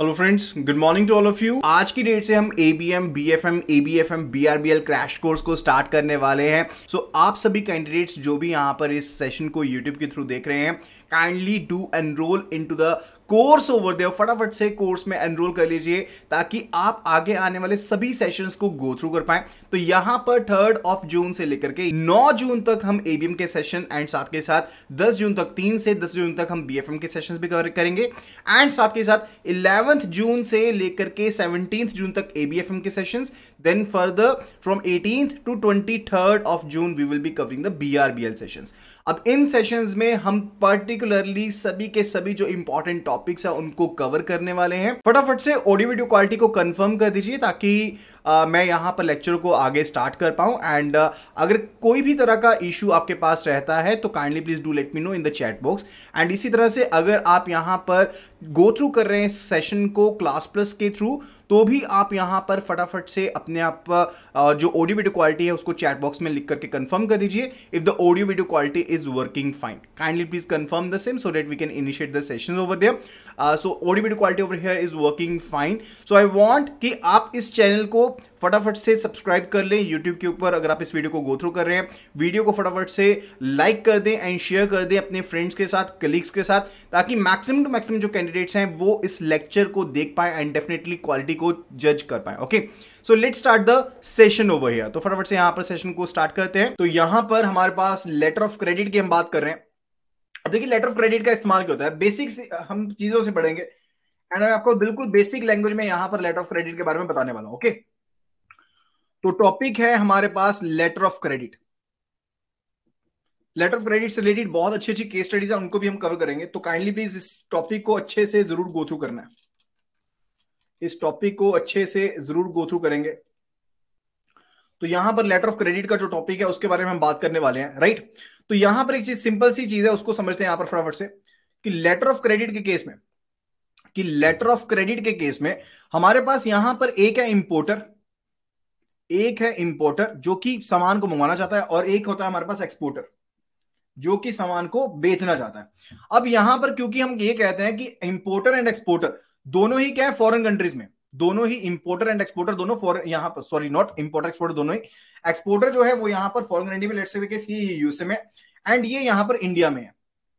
Hello friends good morning to all of you आज की date से हम A B M B F M A B F M B R B L crash course को start करने वाले हैं सो so, आप सभी कैंडिडेट्स जो भी यहाँ पर इस सेशन को यूट्यूब के थ्रू देख रहे हैं kindly do enrol into the course over there फटाफट से कोर्स में एनरोल कर लीजिए ताकि आप आगे आने वाले सभी सेशंस को गो थ्रू कर पाए तो यहां पर थर्ड ऑफ जून से लेकर के नौ जून तक हम एबीएम के सेशन एंड साथ के साथ दस जून तक तीन से दस जून तक हम बीएफएम के सेशन भी कवर करेंगे एंड साथ के साथ इलेवंथ जून से लेकर के सेवनटीन जून तक एबीएफएम के session then further from eighteen to twenty of June we will be covering the B R B L session अब इन सेशंस में हम पर्टिकुलरली सभी के सभी जो इंपॉर्टेंट टॉपिक्स हैं उनको कवर करने वाले हैं फटाफट से ऑडियो वीडियो क्वालिटी को कंफर्म कर दीजिए ताकि आ, मैं यहाँ पर लेक्चर को आगे स्टार्ट कर पाऊँ एंड अगर कोई भी तरह का इशू आपके पास रहता है तो kindly please do let me know in the chat box and इसी तरह से अगर आप यहाँ पर गो थ्रू कर रहे हैं सेशन को क्लास प्लस के थ्रू तो भी आप यहां पर फटाफट से अपने आप जो ऑडियो वीडियो क्वालिटी है उसको चैट बॉक्स में लिख करके कंफर्म कर दीजिए if the audio video quality is working fine kindly please confirm the same so that we can initiate the session over there so audio video quality over here is working fine so I want कि आप इस channel को फटाफट से subscribe कर लें YouTube के ऊपर अगर आप इस वीडियो को गो थ्रू कर रहे हैं वीडियो को फटाफट से लाइक कर दें एंड शेयर कर दें अपने फ्रेंड्स के साथ कलीग्स के साथ ताकि मैक्सिमम टू मैक्सिमम जो कैंडिडेट्स हैं वो इस लेक्चर को देख पाए एंड डेफिनेटली क्वालिटी को जज कर पाए okay so let start the session over here तो फटाफट से यहाँ पर सेशन को स्टार्ट करते हैं तो यहाँ पर हमारे पास लेटर ऑफ क्रेडिट की हम बात कर रहे हैं अब देखिए लेटर ऑफ क्रेडिट का इस्तेमाल क्या होता है बेसिक हम चीजों से पढ़ेंगे एंड आपको बिल्कुल बेसिक लैंग्वेज में यहाँ पर लेटर ऑफ क्रेडिट के बारे में बताने वाला हूँ ओके okay? तो टॉपिक है हमारे पास letter of credit letter of credit से रिलेटेड बहुत अच्छी अच्छी केस स्टडीज है उनको भी हम कवर करेंगे तो काइंडली प्लीज इस टॉपिक को अच्छे से जरूर गो थ्रू करना है इस टॉपिक को अच्छे से जरूर गो थ्रू करेंगे तो यहां पर लेटर ऑफ क्रेडिट का जो टॉपिक है उसके बारे में हम बात करने वाले हैं राइट तो यहां पर एक चीज सिंपल सी चीज है उसको समझते हैं यहां पर फटाफट से कि लेटर ऑफ क्रेडिट के केस में कि लेटर ऑफ क्रेडिट के केस में हमारे पास यहां पर एक है इंपोर्टर एक है इंपोर्टर जो कि सामान को मंगवाना चाहता है और एक होता है हमारे पास एक्सपोर्टर जो कि सामान को बेचना चाहता है अब यहां पर क्योंकि हम ये कहते हैं कि इंपोर्टर एंड एक्सपोर्टर दोनों ही क्या है फॉरेन कंट्रीज में दोनों ही इंपोर्टर एंड एक्सपोर्टर दोनों फॉरन यहां पर सॉरी नॉट इंपोर्टर एक्सपोर्टर दोनों ही एक्सपोर्टर जो है वो यहां पर फॉरन कंट्री में लेट सकते यूएसए में एंड ये यहां पर इंडिया में है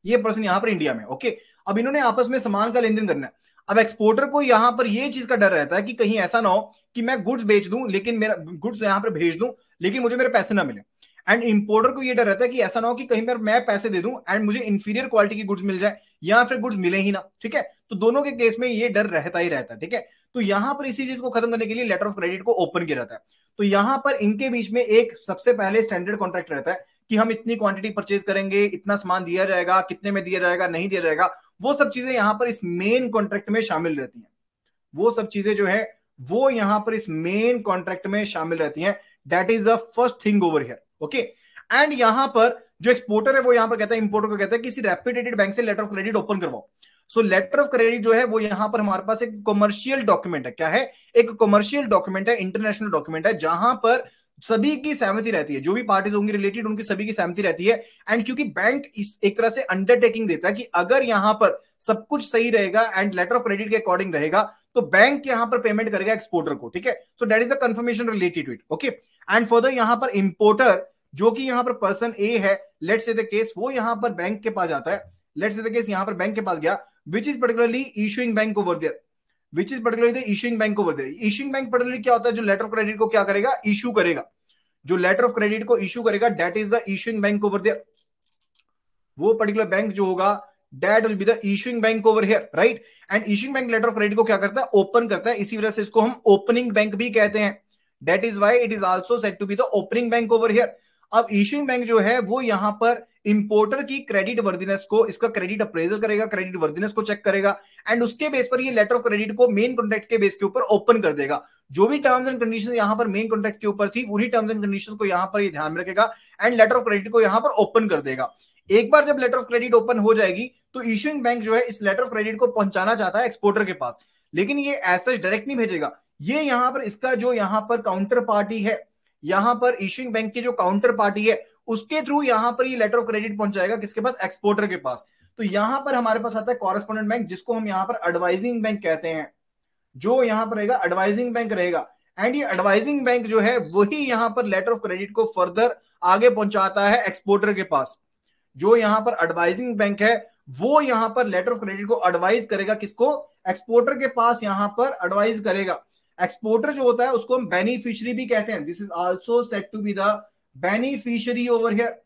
ये पर्सन यहां पर इंडिया में ओके अब इन्होंने आपस में सामान का लेन देन करना है अब एक्सपोर्टर को यहाँ पर यह चीज का डर रहता है कि कहीं ऐसा ना हो कि मैं गुड्स बेच दूं लेकिन मेरा गुड्स यहाँ पर भेज दूं लेकिन मुझे मेरे पैसे ना मिले एंड इम्पोर्टर को यह डर रहता है कि ऐसा ना हो कि कहीं पर मैं पैसे दे दूं एंड मुझे इंफीरियर क्वालिटी की गुड्स मिल जाए या फिर गुड्स मिले ही ना ठीक है तो दोनों के केस में ये डर रहता ही रहता है ठीक है तो यहां पर इसी चीज को खत्म करने के लिए लेटर ऑफ क्रेडिट को ओपन किया जाता है तो यहां पर इनके बीच में एक सबसे पहले स्टैंडर्ड कॉन्ट्रैक्ट रहता है कि हम इतनी क्वांटिटी परचेज करेंगे इतना सामान दिया जाएगा कितने में दिया जाएगा नहीं दिया जाएगा वो सब चीजें यहां पर इस मेन कॉन्ट्रैक्ट में शामिल रहती हैं वो सब चीजें जो है वो यहां पर इस मेन कॉन्ट्रैक्ट में शामिल रहती हैं that is the first thing over here okay and यहां पर जो एक्सपोर्टर है वो यहां पर कहता है इंपोर्टर को कहता है किसी रेप्यूटेटेड बैंक से लेटर ऑफ क्रेडिट ओपन करवाओ सो लेटर ऑफ क्रेडिट जो है वो यहां पर हमारे पास एक कॉमर्शियल डॉक्यूमेंट है क्या है एक कॉमर्शियल डॉक्यूमेंट है इंटरनेशनल डॉक्यूमेंट है जहां पर सभी की सहमति रहती है जो भी पार्टीज होंगी रिलेटेड उनकी सभी की सहमति रहती है एंड क्योंकि बैंक इस एक तरह से अंडरटेकिंग देता है कि अगर यहां पर सब कुछ सही रहेगा एंड लेटर ऑफ क्रेडिट के अकॉर्डिंग रहेगा तो बैंक यहां पर पेमेंट करेगा एक्सपोर्टर को ठीक है so that is a confirmation related to it okay and further यहां पर इंपोर्टर जो कि यहां पर पर्सन ए है लेट्स से द केस वो यहां पर बैंक के पास जाता है लेट्स से द केस यहां पर बैंक के पास गया which is particularly issuing bank over there which is particular issuing bank बोलते हैं इशूइंग बैंक पर्टिकुलरली क्या होता है जो लेटर ऑफ क्रेडिट को क्या करेगा इशू करेगा जो लेटर ऑफ क्रेडिट को इशू करेगा that is the issuing bank over there वो पर्टिकुलर बैंक जो होगा that will be the issuing bank over here right and issuing bank letter of credit को क्या करता है ओपन करता है इसी वजह से इसको हम ओपनिंग बैंक भी कहते हैं that is why it is also set to be the opening bank over here अब इशूइंग बैंक जो है वो यहां पर इंपोर्टर की क्रेडिट वर्दीनेस को इसका क्रेडिट अप्रेजल करेगा क्रेडिट वर्दीनेस को चेक करेगा एंड उसके बेस पर ये लेटर ऑफ क्रेडिट को मेन कॉन्ट्रैक्ट के बेस के ऊपर ओपन कर देगा जो भी टर्म्स एंड कंडीशन यहां पर मेन कॉन्ट्रैक्ट के ऊपर थी उन्हीं टर्म्स एंड कंडीशन को यहां पर ये ध्यान में रखेगा एंड लेटर ऑफ क्रेडिट को यहाँ पर ओपन कर देगा एक बार जब लेटर ऑफ क्रेडिट ओपन हो जाएगी तो इश्यूइंग बैंक जो है इस लेटर ऑफ क्रेडिट को पहुंचाना चाहता है एक्सपोर्टर के पास लेकिन ये एसेज डायरेक्ट नहीं भेजेगा ये यहां पर इसका जो यहां पर काउंटर पार्टी है यहां पर इशुइंग बैंक की जो काउंटर पार्टी है उसके थ्रू यहां पर ये लेटर ऑफ क्रेडिट पहुंचाएगा किसके पास एक्सपोर्टर के पास तो यहां पर हमारे पास आता है कॉरेस्पॉन्डेंट बैंक जिसको हम यहां पर एडवाइजिंग बैंक कहते हैं जो यहां पर रहेगा एडवाइजिंग बैंक रहेगा एंड ये एडवाइजिंग बैंक जो है वही यहां पर लेटर ऑफ क्रेडिट को फर्दर आगे पहुंचाता है एक्सपोर्टर के पास जो यहां पर एडवाइजिंग बैंक है वो यहां पर लेटर ऑफ क्रेडिट को एडवाइज करेगा किसको एक्सपोर्टर के पास यहां पर एडवाइज करेगा एक्सपोर्टर जो होता है उसको हम बेनिफिशरी भी कहते हैं this is also set to be the beneficiary over here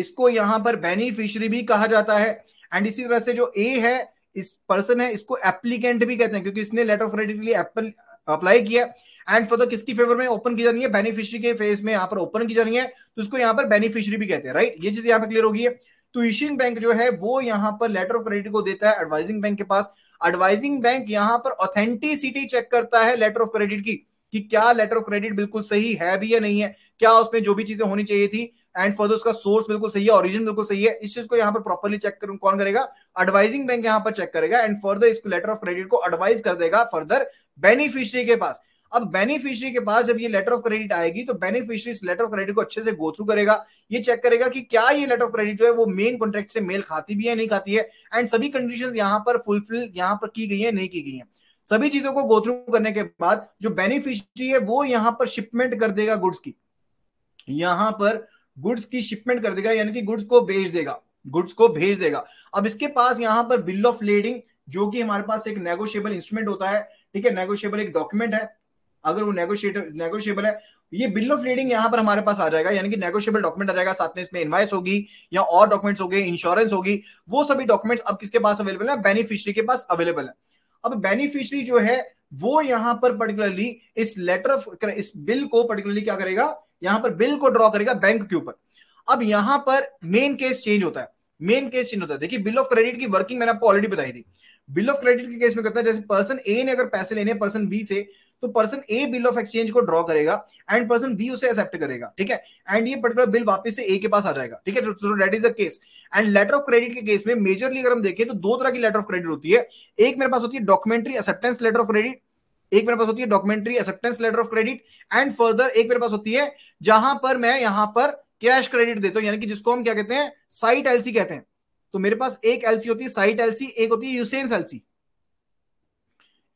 इसको यहां पर बेनिफिशरी भी कहा जाता है एंड इसी तरह से जो ए है इस पर्सन है इसको एप्लीकेंट भी कहते हैं क्योंकि इसने लेटर ऑफ क्रेडिट के लिए अप्लाई किया एंड फॉर द किसकी फेवर में ओपन की जानी है बेनिफिशरी के फेस में यहां पर ओपन की जानी है तो इसको यहां पर बेनिफिशरी भी कहते हैं राइट ये चीज यहां पर क्लियर होगी तो एशियन बैंक जो है वो यहां पर लेटर ऑफ क्रेडिट को देता है एडवाइजिंग बैंक के पास एडवाइजिंग बैंक यहां पर ऑथेंटिसिटी चेक करता है लेटर ऑफ क्रेडिट की कि क्या लेटर ऑफ क्रेडिट बिल्कुल सही है भी या नहीं है क्या उसमें जो भी चीजें होनी चाहिए थी एंड फर्दर उसका सोर्स बिल्कुल सही है ओरिजिन बिल्कुल सही है इस चीज को यहाँ पर प्रॉपरली चेक कर कौन करेगा एडवाइजिंग बैंक यहाँ पर चेक करेगा एंड फर्दर इस लेटर ऑफ क्रेडिट को एडवाइज कर देगा फर्दर बेनिफिशियरी के पास अब बेनिफिशियरी के पास जब ये लेटर ऑफ क्रेडिट आएगी तो बेनिफिशियरी इस लेटर ऑफ क्रेडिट को अच्छे से गो थ्रू करेगा ये चेक करेगा कि क्या ये लेटर ऑफ क्रेडिट जो है वो मेन कॉन्ट्रैक्ट से मेल खाती भी है नहीं खाती है एंड सभी कंडीशन यहाँ पर फुलफिल यहाँ पर की गई है नहीं की गई है सभी चीजों को गो थ्रू करने के बाद जो बेनिफिशियरी है वो यहाँ पर शिपमेंट कर देगा गुड्स की यहाँ पर गुड्स की शिपमेंट कर देगा यानी कि गुड्स को भेज देगा गुड्स को भेज देगा अब इसके पास यहाँ पर बिल ऑफ लेडिंग जो कि हमारे पास एक नेगोशिएबल इंस्ट्रूमेंट होता है ठीक है नेगोशिएबल एक डॉक्यूमेंट है अगर वो नेगोशिएटर नेगोशिएबल है ये बिल ऑफ लेडिंग यहाँ पर हमारे पास आ जाएगा यानी कि नेगोशिएबल डॉक्यूमेंट आ जाएगा साथ में इसमें इनवाइस होगी या और डॉक्यूमेंट्स हो गए इंश्योरेंस होगी वो सभी डॉक्यूमेंट्स अब किसके पास अवेलेबल है बेनिफिशियरी के पास अवेलेबल है अब बेनिफिशियरी जो है वो यहाँ पर पर्टिकुलरली इस लेटर ऑफ इस बिल को पर्टिकुलरली क्या करेगा यहाँ पर बिल को ड्रॉ करेगा बैंक के ऊपर अब यहाँ पर मेन केस चेंज होता है मेन केस चेंज होता है देखिए बिल ऑफ क्रेडिट की वर्किंग मैंने आपको ऑलरेडी बताई थी बिल ऑफ क्रेडिट के केस में करता है जैसे पर्सन ए ने अगर पैसे लेने पर्सन बी से तो person A bill of exchange को ड्रॉ करेगा एंड पर्सन बी उसे एक्सेप्ट करेगा ठीक है एंड ये पर्टिकुलर बिल वापस से ए के पास आ जाएगा ठीक है so that is a case and letter of credit के केस में मेजरली अगर हम देखें तो दो तरह की लेटर ऑफ क्रेडिट होती है एक मेरे पास होती है documentary acceptance letter of credit एक मेरे पास होती है documentary acceptance letter of credit and further एक मेरे पास होती है जहां पर मैं यहां पर कैश क्रेडिट देता हूं यानी कि जिसको हम क्या कहते हैं साइट एलसी कहते हैं तो मेरे पास एक एलसी होती है साइट एलसी एक होती है यूसेंस एलसी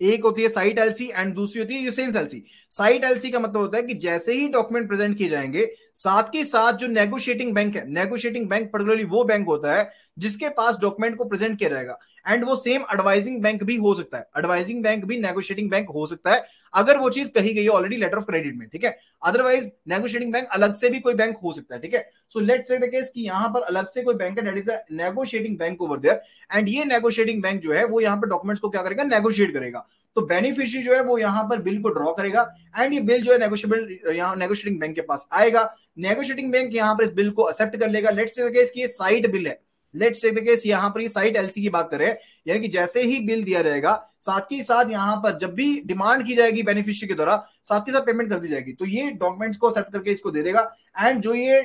एक होती है साइट एलसी एंड दूसरी होती है यूसेंस एलसी साइट एलसी का मतलब होता है कि जैसे ही डॉक्यूमेंट प्रेजेंट किए जाएंगे साथ के साथ जो नेगोशिएटिंग बैंक है नेगोशिएटिंग बैंक पर्टिकुलरली वो बैंक होता है जिसके पास डॉक्यूमेंट को प्रेजेंट किया जाएगा एंड वो सेम एडवाइजिंग बैंक भी हो सकता है एडवाइजिंग बैंक भी नेगोशिएटिंग बैंक हो सकता है अगर वो चीज कही गई ऑलरेडी लेटर ऑफ क्रेडिट में ठीक है अदरवाइज नेगोशिएटिंग बैंक अलग से भी कोई बैंक हो सकता है ठीक है सो लेट से केस कि यहाँ पर अलग से कोई बैंक है is a negotiating bank over there and ये नेगोशिएटिंग बैंक जो है वो यहाँ पर डॉक्यूमेंट्स को क्या करेगा नेगोशिएट करेगा तो बेनिफिशियरी जो है वो यहाँ पर बिल को ड्रॉ करेगा एंड ये बिल जो है नेगोशिएबल यहां नेगोशिएटिंग बैंक के पास आएगा नेगोशिएटिंग बैंक यहाँ पर इस बिल को एक्सेप्ट कर लेगा लेट्स से केस कि ये साइट बिल है लेट्स टेक द केस यहाँ पर ये साइट एलसी की बात करें यानी कि जैसे ही बिल दिया जाएगा साथ ही साथ यहाँ पर जब भी डिमांड की जाएगी बेनिफिशियरी के द्वारा साथ ही साथ पेमेंट कर दी जाएगी तो ये डॉक्यूमेंट्स को एक्सेप्ट करके इसको दे देगा एंड जो ये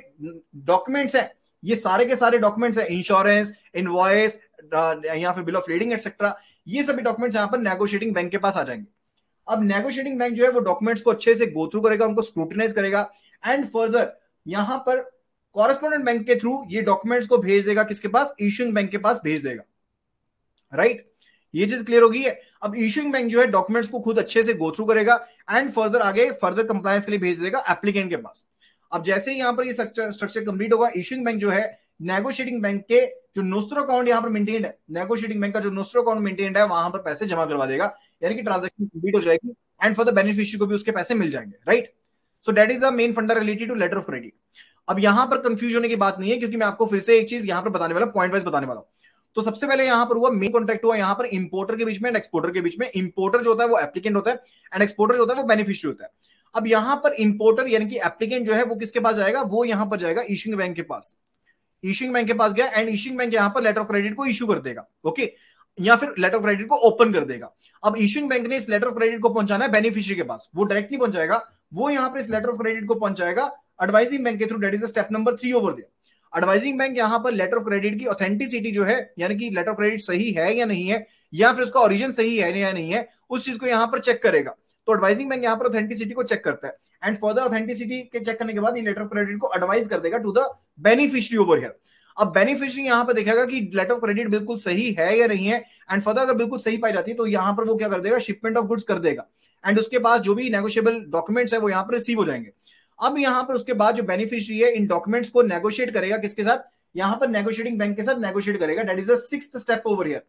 डॉक्यूमेंट्स है ये सारे के सारे डॉक्यूमेंट्स है इंश्योरेंस इनवॉइस या फिर बिल ऑफ रीडिंग एक्सेट्रा ये सभी डॉक्यूमेंट्स यहाँ पर नेगोशिएटिंग बैंक के पास आ जाएंगे अब नेगोशिएटिंग बैंक जो है वो डॉक्यूमेंट्स को अच्छे से गो थ्रू करेगा उनको स्क्रूटिनाइज करेगा एंड फर्दर यहां पर कॉरेस्पॉन्डेंट बैंक के थ्रू ये डॉक्यूमेंट्स को भेज देगा किसके पास इशूइंग बैंक के पास भेज देगा राइट right? ये चीज क्लियर होगी अब इशूइंग बैंक जो है डॉक्यूमेंट्स को खुद अच्छे से गो थ्रू करेगा एंड फर्दर आगे फर्दर कंप्लायंस के लिए भेज देगा एप्लीकेंट के पास अब जैसे ही यहां पर ये स्ट्रक्चर कंप्लीट होगा इशूइंग बैंक जो है नेगोशिएटिंग बैंक के जो नोस्ट्रो अकाउंट यहां पर मेंटेन है नेगोशिएटिंग बैंक का जो नोस्ट्रो अकाउंट मेंटेन है वहां पर पैसे जमा करवा देगा यानी कि ट्रांजेक्शन कंप्लीट हो जाएगी एंड फॉर द बेनिफिशियरी को भी उसके पैसे मिल जाएंगे right so that is the main फंडा related to letter of credit अब यहां पर कंफ्यूज होने की बात नहीं है क्योंकि मैं आपको फिर से एक चीज यहां पर बताने वाला पॉइंट वाइज बताने वाला हूं तो सबसे पहले यहां पर हुआ मेन कॉन्ट्रैक्ट हुआ यहां पर इंपोर्टर के बीच में एंड एक्सपोर्टर के बीच में इंपोर्टर जो होता है वो एप्लीकेंट होता है एंड एक्सपोर्टर जो होता है वो बेनिफिशियरी होता है अब यहां पर इंपोर्टर यानी कि एप्लीकेंट जो है वो किसके पास जाएगा वो यहां पर जाएगा इशिंग बैंक के पास इशिंग बैंक के पास गया एंड इशिंग बैंक यहां पर लेटर ऑफ क्रेडिट को इशू कर देगा ओके या फिर लेटर ऑफ क्रेडिट को ओपन कर देगा अब इशिंग बैंक ने इस लेटर ऑफ क्रेडिट को पहुंचाना है बेनिफिशियरी के पास वो डायरेक्ट नहीं पहुंचाएगा वो यहां पर इस लेटर ऑफ क्रेडिट को पहुंचाएगा एडवाइजिंग बैंक के through that is step number three over दिया एडवाइजिंग बैंक यहां पर लेटर ऑफ क्रेडिट की ऑथेंटिसिटी जो है यानी कि लेटर ऑफ क्रेडिट सही है या नहीं है या फिर उसका ओरिजिन सही है या नहीं है उस चीज को यहाँ पर चेक करेगा तो एडवाइजिंग बैंक यहाँ पर ऑथेंटिसिटी को चेक करता है एंड फर्दर ऑथेंटिसिटी के चेक करने के बाद ये लेटर ऑफ क्रेडिट को एडवाइज कर देगा to the beneficiary over here अब बेनिफिशियरी यहाँ पर देखेगा कि लेटर ऑफ क्रेडिट बिल्कुल सही है या नहीं है एंड फर्दर अगर बिल्कुल सही पाई जाती है तो यहाँ पर वो क्या कर देगा शिपमेंट ऑफ गुड्स कर देगा एंड उसके पास जो भी नेगोशियेबल डॉक्यूमेंट्स है वो यहाँ पर रिसीव हो जाएंगे अब यहां पर उसके बाद जो बेनिफिशरी है इन डॉक्यूमेंट्स को नेगोशिएट करेगा किसके साथ यहां पर नेगोशिएटिंग बैंक के साथ नेगोशिएट करेगा that is the step over here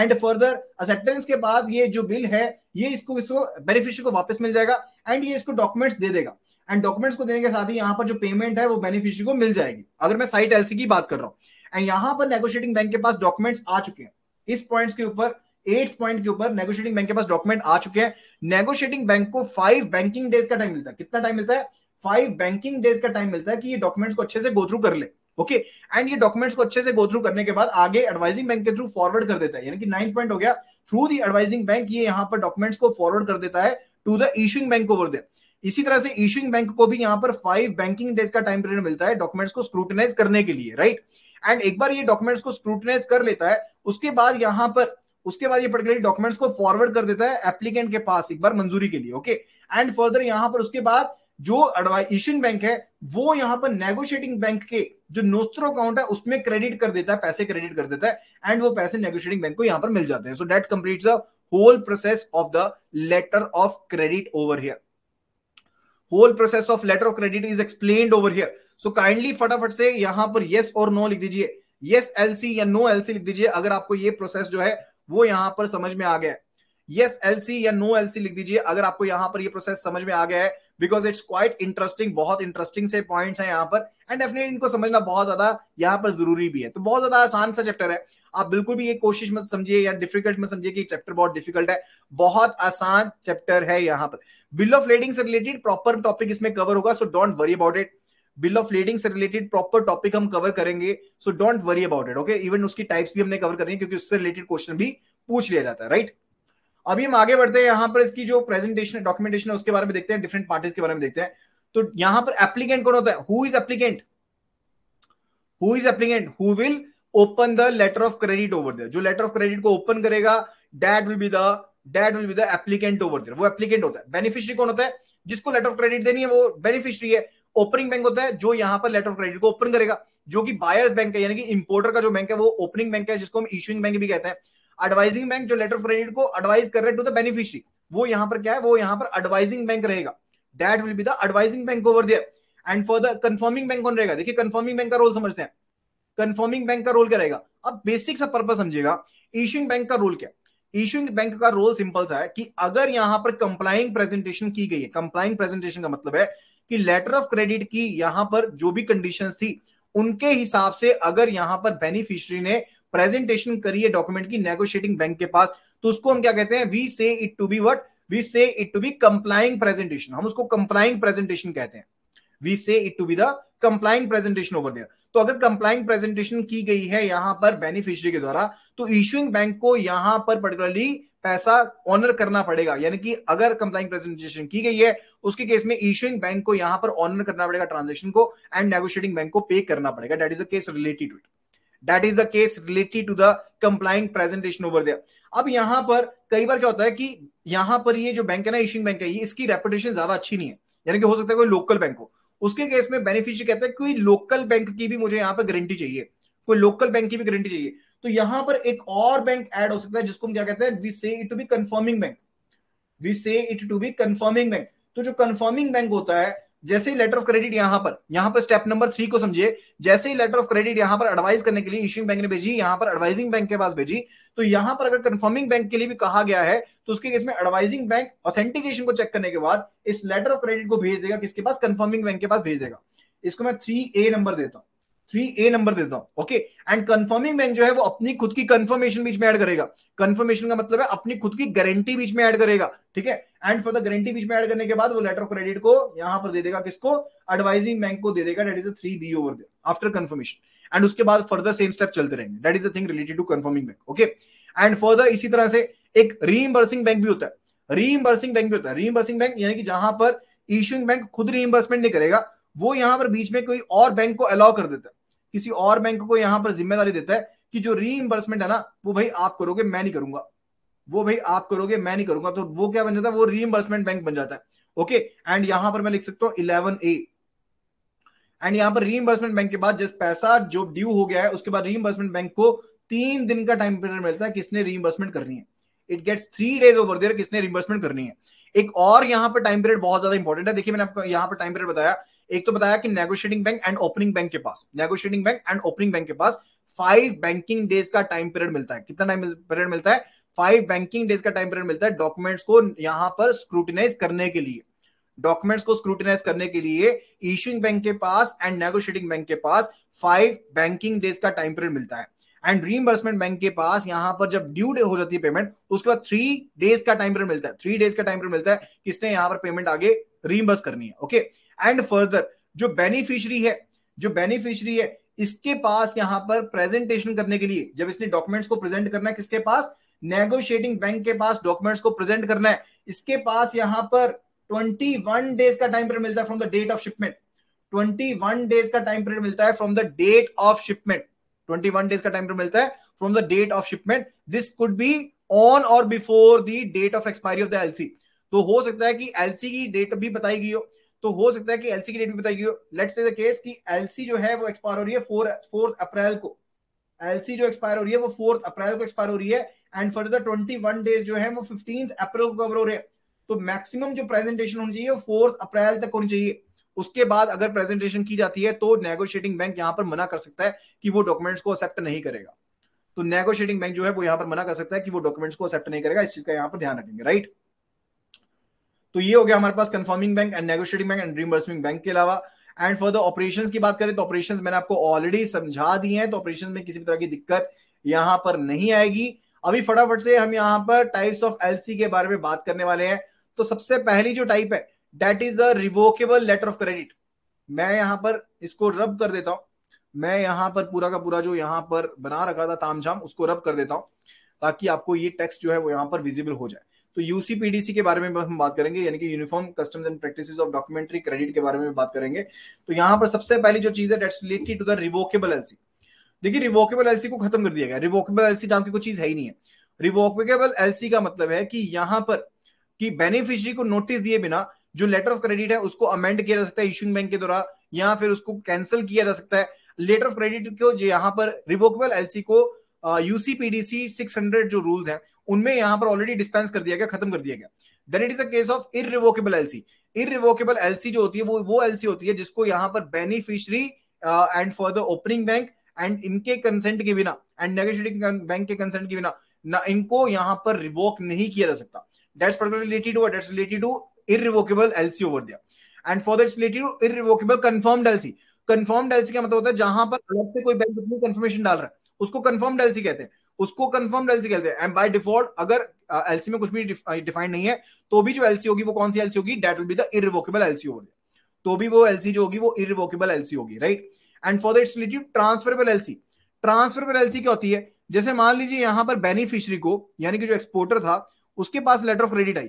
and further acceptance के बाद ये जो बिल है ये इसको इसको बेनिफिशियरी को वापस मिल जाएगा एंड ये इसको डॉक्यूमेंट्स दे देगा एंड डॉक्यूमेंट्स को देने के साथ ही यहाँ पर जो पेमेंट है वो बेनिफिशियरी को मिल जाएगी अगर मैं साइट एलसी की बात कर रहा हूँ एंड यहाँ पर नेगोशिएटिंग बैंक के पास डॉक्यूमेंट्स आ चुके हैं इस पॉइंट्स के ऊपर एट पॉइंट के ऊपर नेगोशिएटिंग बैंक के पास डॉक्यूमेंट आ चुके हैं नेगोशिएटिंग बैंक को फाइव बैंकिंग डेज का टाइम मिलता है कितना टाइम मिलता है फाइव बैंकिंग डेज का टाइम मिलता है कि ये डॉक्यूमेंट्स को अच्छे से गो थ्रू कर ले ओके okay. एंड ये डॉक्यूमेंट्स को अच्छे से गो थ्रू करने के बाद आगे एडवाइजिंग बैंक के थ्रू फॉरवर्ड कर देता है यानी कि नाइन्थ पॉइंट हो गया थ्रू दी एडवाइजिंग बैंक ये यहाँ पर डॉक्यूमेंट्स को फॉरवर्ड कर देता है to the issuing bank over there इसी तरह से इशुइंग बैंक को भी यहाँ पर फाइव बैंकिंग डेज का टाइम पीरियड मिलता है डॉक्यूमेंट्स को स्क्रूटनाइज करने के लिए राइट एंड एक बार ये डॉक्यूमेंट्स को स्क्रूटनाइज कर लेता है उसके बाद यहाँ पर उसके बाद ये पर्टिकुलर डॉक्यूमेंट्स को फॉरवर्ड कर देता है एप्लीकेंट के पास एक बार मंजूरी के लिए ओके एंड फर्दर यहाँ पर उसके बाद जो एशियन बैंक है वो यहां पर नेगोशिएटिंग बैंक के जो नोस्त्रो अकाउंट है उसमें क्रेडिट कर देता है पैसे क्रेडिट कर देता है एंड वो पैसे नेगोशिएटिंग बैंक को यहां पर मिल जाते हैं so that complete whole process of the letter of credit over here whole process of letter of credit is explain over here so kindly फटाफट से यहां पर येस और नो लिख दीजिए येस एलसी या नो एलसी लिख दीजिए अगर आपको ये प्रोसेस जो है वो यहां पर समझ में आ गया है यस एलसी या नो एलसी लिख दीजिए अगर आपको यहां पर ये प्रोसेस समझ में आ गया है बिकॉज इट्स क्वाइट इंटरेस्टिंग बहुत इंटरेस्टिंग से पॉइंट्स हैं यहाँ पर एंड डेफिनेटली इनको समझना बहुत ज्यादा यहाँ पर जरूरी भी है तो बहुत ज्यादा आसान सा चैप्टर है आप बिल्कुल भी ये कोशिश मत समझिए या डिफिकल्ट मत समझिए कि चैप्टर बहुत डिफिकल्ट है बहुत आसान चैप्टर है यहाँ पर बिल ऑफ लेडिंग से रिलेटेड प्रॉपर टॉपिक इसमें कवर होगा so don't worry about it bill of lading से रिलेटेड प्रॉपर टॉपिक हम कवर करेंगे so don't worry about it okay even उसकी टाइप्स भी हमने कवर करेंगे क्योंकि उससे रिलेटेड क्वेश्चन भी पूछ लिया जाता है राइट right? अभी हम आगे बढ़ते हैं यहाँ पर इसकी जो प्रेजेंटेशन डॉक्यूमेंटेशन है उसके बारे में देखते हैं डिफरेंट पार्टीज के बारे में देखते हैं तो यहाँ पर एप्लीकेंट कौन होता है who is applicant who is applicant who will open the letter of credit over there जो लेटर ऑफ क्रेडिट को ओपन करेगा that will be the that will be the applicant over there वो applicant होता है beneficiary कौन होता है जिसको लेटर ऑफ क्रेडिट देनी है वो बेनिफिशियरी है ओपनिंग बैंक होता है जो यहाँ पर लेटर ऑफ क्रेडिट को ओपन करेगा जो कि बायर्स बैंक है यानी कि इंपोर्टर का जो बैंक है वो ओपनिंग बैंक है जिसको हम इशूइंग बैंक भी कहते हैं एडवाइजिंग बैंक जो लेटर ऑफ क्रेडिट को एडवाइज कर रहे टू द बेनिफिशियरी वो यहां पर क्या है वो यहां पर एडवाइजिंग बैंक रहेगा that will be the advising bank over there and for the confirming bank कौन रहेगा देखिए कंफर्मिंग बैंक का रोल समझते हैं कंफर्मिंग बैंक का रोल क्या रहेगा अब बेसिक सा पर्पज समझिएगा इशूइंग बैंक का रोल क्या इशूइंग बैंक का रोल सिंपल सा है कि अगर यहां पर कंप्लाइंग प्रेजेंटेशन की गई है कंप्लाइंग प्रेजेंटेशन का मतलब है कि लेटर ऑफ क्रेडिट की यहां पर जो भी कंडीशंस थी उनके हिसाब से अगर यहां पर बेनिफिशियरी ने प्रेजेंटेशन करी है डॉक्यूमेंट की नेगोशिएटिंग बैंक के पास तो उसको हम क्या कहते हैं we say it to be what we say it to be complying presentation हम उसको कंप्लाइंग प्रेजेंटेशन कहते हैं we say it to be the complying presentation over there तो अगर कंप्लाइंग प्रेजेंटेशन की गई है यहां पर बेनिफिशियरी के द्वारा तो इश्यूइंग बैंक को यहां पर पर्टिकुलरली पैसा ऑनर करना पड़ेगा यानी कि अगर कंप्लाइंग प्रेजेंटेशन की गई है उसके केस में इश्यूइंग बैंक को यहां पर ऑनर करना पड़ेगा ट्रांजेक्शन को एंड नेगोशिएटिंग बैंक को पे करना पड़ेगा that is a case related to it that is the case related to the complying presentation over there अब यहां पर कई बार क्या होता है कि यहां पर ये जो बैंक है ना एशियन बैंक है ये इसकी रेपुटेशन ज्यादा अच्छी नहीं है यानी कि हो सकता है कोई लोकल बैंक हो उसके केस में बेनिफिशियरी कहता है कोई लोकल बैंक की भी मुझे यहां पर गारंटी चाहिए कोई लोकल बैंक की भी गारंटी चाहिए तो यहां पर एक और बैंक ऐड हो सकता है जिसको हम क्या कहते हैं we say it to be confirming bank we say it to be confirming bank तो जो कंफर्मिंग बैंक होता है जैसे ही लेटर ऑफ क्रेडिट यहाँ पर यहां पर स्टेप नंबर थ्री को समझिए जैसे ही लेटर ऑफ क्रेडिट यहाँ पर एडवाइस करने के लिए इशूइंग बैंक ने भेजी यहाँ पर एडवाइजिंग बैंक के पास भेजी तो यहाँ पर अगर कंफर्मिंग बैंक के लिए भी कहा गया है तो उसके केस में एडवाइजिंग बैंक ऑथेंटिकेशन को चेक करने के बाद इस लेटर ऑफ क्रेडिट को भेज देगा किसके पास कंफर्मिंग बैंक के पास भेज देगा इसको मैं थ्री ए नंबर देता हूं थ्री ए नंबर देता हूं ओके एंड कंफर्मिंग बैंक जो है वो अपनी खुद की कंफर्मेशन बीच में ऐड करेगा कंफर्मेशन का मतलब है अपनी खुद की गारंटी बीच में ऐड करेगा ठीक है एंड फॉर द गारंटी बीच में ऐड करने के बाद वो लेटर ऑफ क्रेडिट को यहां पर दे देगा किसको एडवाइजिंग बैंक को दे देगा that is three be over after confirmation and उसके बाद फर्दर सेम स्टेप चलते रहेंगे that is a thing related to confirming bank okay and further इसी तरह से एक रीइंबर्सिंग बैंक भी होता है रीइंबर्सिंग बैंक भी होता है रीइंबर्सिंग बैंक यानी कि जहां पर इशूइंग बैंक खुद रीइंबर्समेंट नहीं करेगा वो यहां पर बीच में कोई और बैंक को अलाउ कर देता है किसी और बैंक को यहां पर जिम्मेदारी देता है कि जो री है ना वो भाई आप करोगे मैं नहीं करूंगा वो भाई आप करोगे मैं नहीं करूंगा तो वो क्या बन जाता है वो री बैंक बन जाता है ओके एंड यहां पर मैं लिख सकता हूं इलेवन ए एंड यहां पर रीइंबर्समेंट बैंक के बाद जिस पैसा जो ड्यू हो गया है उसके बाद रीइंबर्समेंट बैंक को तीन दिन का टाइम पीरियड मिलता है किसने रीइंबर्समेंट करनी है it gets three days over there किसने रीइंबर्समेंट करनी है एक और यहां पर टाइम पीरियड बहुत ज्यादा इंपॉर्टेंट है देखिए मैंने आपको यहां पर टाइम पीरियड बताया एक तो बताया कि negotiating bank and opening bank के पास negotiating bank and opening bank के पास फाइव बैंकिंग डेज का टाइम पीरियड मिलता है कितना टाइम पीरियड मिलता है फाइव बैंकिंग डेज का टाइम पीरियड मिलता है डॉक्यूमेंट्स को यहां पर स्क्रूटिनाइज करने के लिए डॉक्यूमेंट्स को स्क्रूटिनाइज करने के लिए इश्यूइंग बैंक के पास एंड नेगोशिएटिंग बैंक के पास फाइव बैंकिंग डेज का टाइम पीरियड मिलता है एंड रीइंबर्समेंट बैंक के पास यहां पर जब ड्यू डे हो जाती है पेमेंट उसके बाद थ्री डेज का टाइम पीरियड मिलता है थ्री डेज का टाइम पीरियड मिलता है किसने यहां पर पेमेंट आगे रीइंबर्स करनी है ओके okay? एंड फर्दर जो बेनिफिशरी है जो बेनिफिशरी है इसके पास यहां पर प्रेजेंटेशन करने के लिए जब इसने डॉक्यूमेंट्स को प्रेजेंट करना है किसके पास नेगोशिएटिंग बैंक के पास डॉक्यूमेंट्स को प्रेजेंट करना है इसके पास यहां पर 21 डेज का टाइम पीरियड मिलता है from the date of shipment 21 days का टाइम पीरियड मिलता है from the date of shipment 21 days का टाइम पीरियड मिलता है from the date of shipment this could be on or before the date of expiry of the LC तो हो सकता है कि एलसी की डेट भी बताई गई हो तो हो सकता है कि एलसी की डेट भी बताएगी लेट्स से द केस कि एलसी जो है वो एक्सपायर हो रही है फोर फोर्थ अप्रैल को एलसी जो एक्सपायर हो रही है वो फोर्थ अप्रैल को एक्सपायर हो रही है and further twenty one days जो है वो फिफ्टींथ अप्रैल को कवर हो रहे हैं तो मैक्सिमम जो प्रेजेंटेशन होनी चाहिए वो फोर्थ अप्रैल तक होनी चाहिए उसके बाद अगर प्रेजेंटेशन की जाती है तो नेगोशिएटिंग बैंक यहां पर मना कर सकता है कि वो डॉक्यूमेंट्स को एक्सेप्ट नहीं करेगा तो नेगोशिएटिंग बैंक जो है वो यहां पर मना कर सकता है कि वो डॉक्यूमेंट्स को एक्सेप्ट नहीं करेगा इस चीज का यहां पर ध्यान रखेंगे राइट right? तो ये हो गया हमारे पास confirming bank and negotiating bank and reimbursement bank के अलावा एंड फॉर द ऑपरेशन की बात करें तो ऑपरेशन मैंने आपको ऑलरेडी समझा दिए हैं तो ऑपरेशन में किसी भी तरह की दिक्कत यहाँ पर नहीं आएगी अभी फटाफट से हम यहाँ पर टाइप्स ऑफ एलसी के बारे में बात करने वाले हैं तो सबसे पहली जो टाइप है that is a revocable letter of credit मैं यहाँ पर इसको रब कर देता हूं मैं यहाँ पर पूरा का पूरा जो यहाँ पर बना रखा था तामझाम उसको रब कर देता हूं ताकि आपको ये टेक्स्ट जो है वो यहाँ पर विजिबल हो जाए तो यूसीपीडीसी के बारे में हम बात करेंगे यानी कि uniform customs and practices of documentary credit के बारे में बात करेंगे तो यहाँ पर सबसे पहली जो चीज है टू द रिवोकेबल एलसी देखिए रिवोकेबल एलसी को खत्म कर दिया गया रिवोकेबल एलसी नाम की कोई चीज है ही नहीं है रिवोकेबल एलसी का मतलब है कि यहाँ पर कि बेनिफिशियरी को नोटिस दिए बिना जो लेटर ऑफ क्रेडिट है उसको अमेंड किया जा सकता है इशूइंग बैंक के द्वारा या फिर उसको कैंसिल किया जा सकता है लेटर ऑफ क्रेडिट को यहाँ पर रिवोकेबल एलसी को यूसीपीडीसी uh, 600 जो रूल्स हैं उनमें यहां पर ऑलरेडी डिस्पेंस कर दिया गया खत्म कर दिया गया then it is a case of irrevocable LC irrevocable LC जो होती है वो वो एलसी होती है जिसको यहां पर beneficiary and for the opening bank and इनके कंसेंट के बिना एंड नेगोशिएटिंग बैंक के कंसेंट के बिना ना इनको यहां पर रिवोक नहीं किया जा सकता that's related to that's related to irrevocable LC over there and for that's related to irrevocable confirmed LC confirmed LC का मतलब होता है जहां पर अलग से कोई बैंक अपनी कंफर्मेशन डाल रहा है उसको कंफर्म्ड एलसी कहते हैं उसको कंफर्म एलसी कहते हैं एंड बाय डिफॉल्ट अगर एलसी uh, में कुछ भी डिफाइंड uh, नहीं है तो भी जो एलसी होगी वो कौन सी एलसी होगी that will be the irrevocable LC होगी तो भी वो एलसी जो होगी वो इरिवोकेबल एलसी होगी right and for the it's relative transferable LC transferable LC क्या होती है जैसे मान लीजिए यहां पर बेनिफिशियरी को यानी कि जो एक्सपोर्टर था उसके पास लेटर ऑफ क्रेडिट आई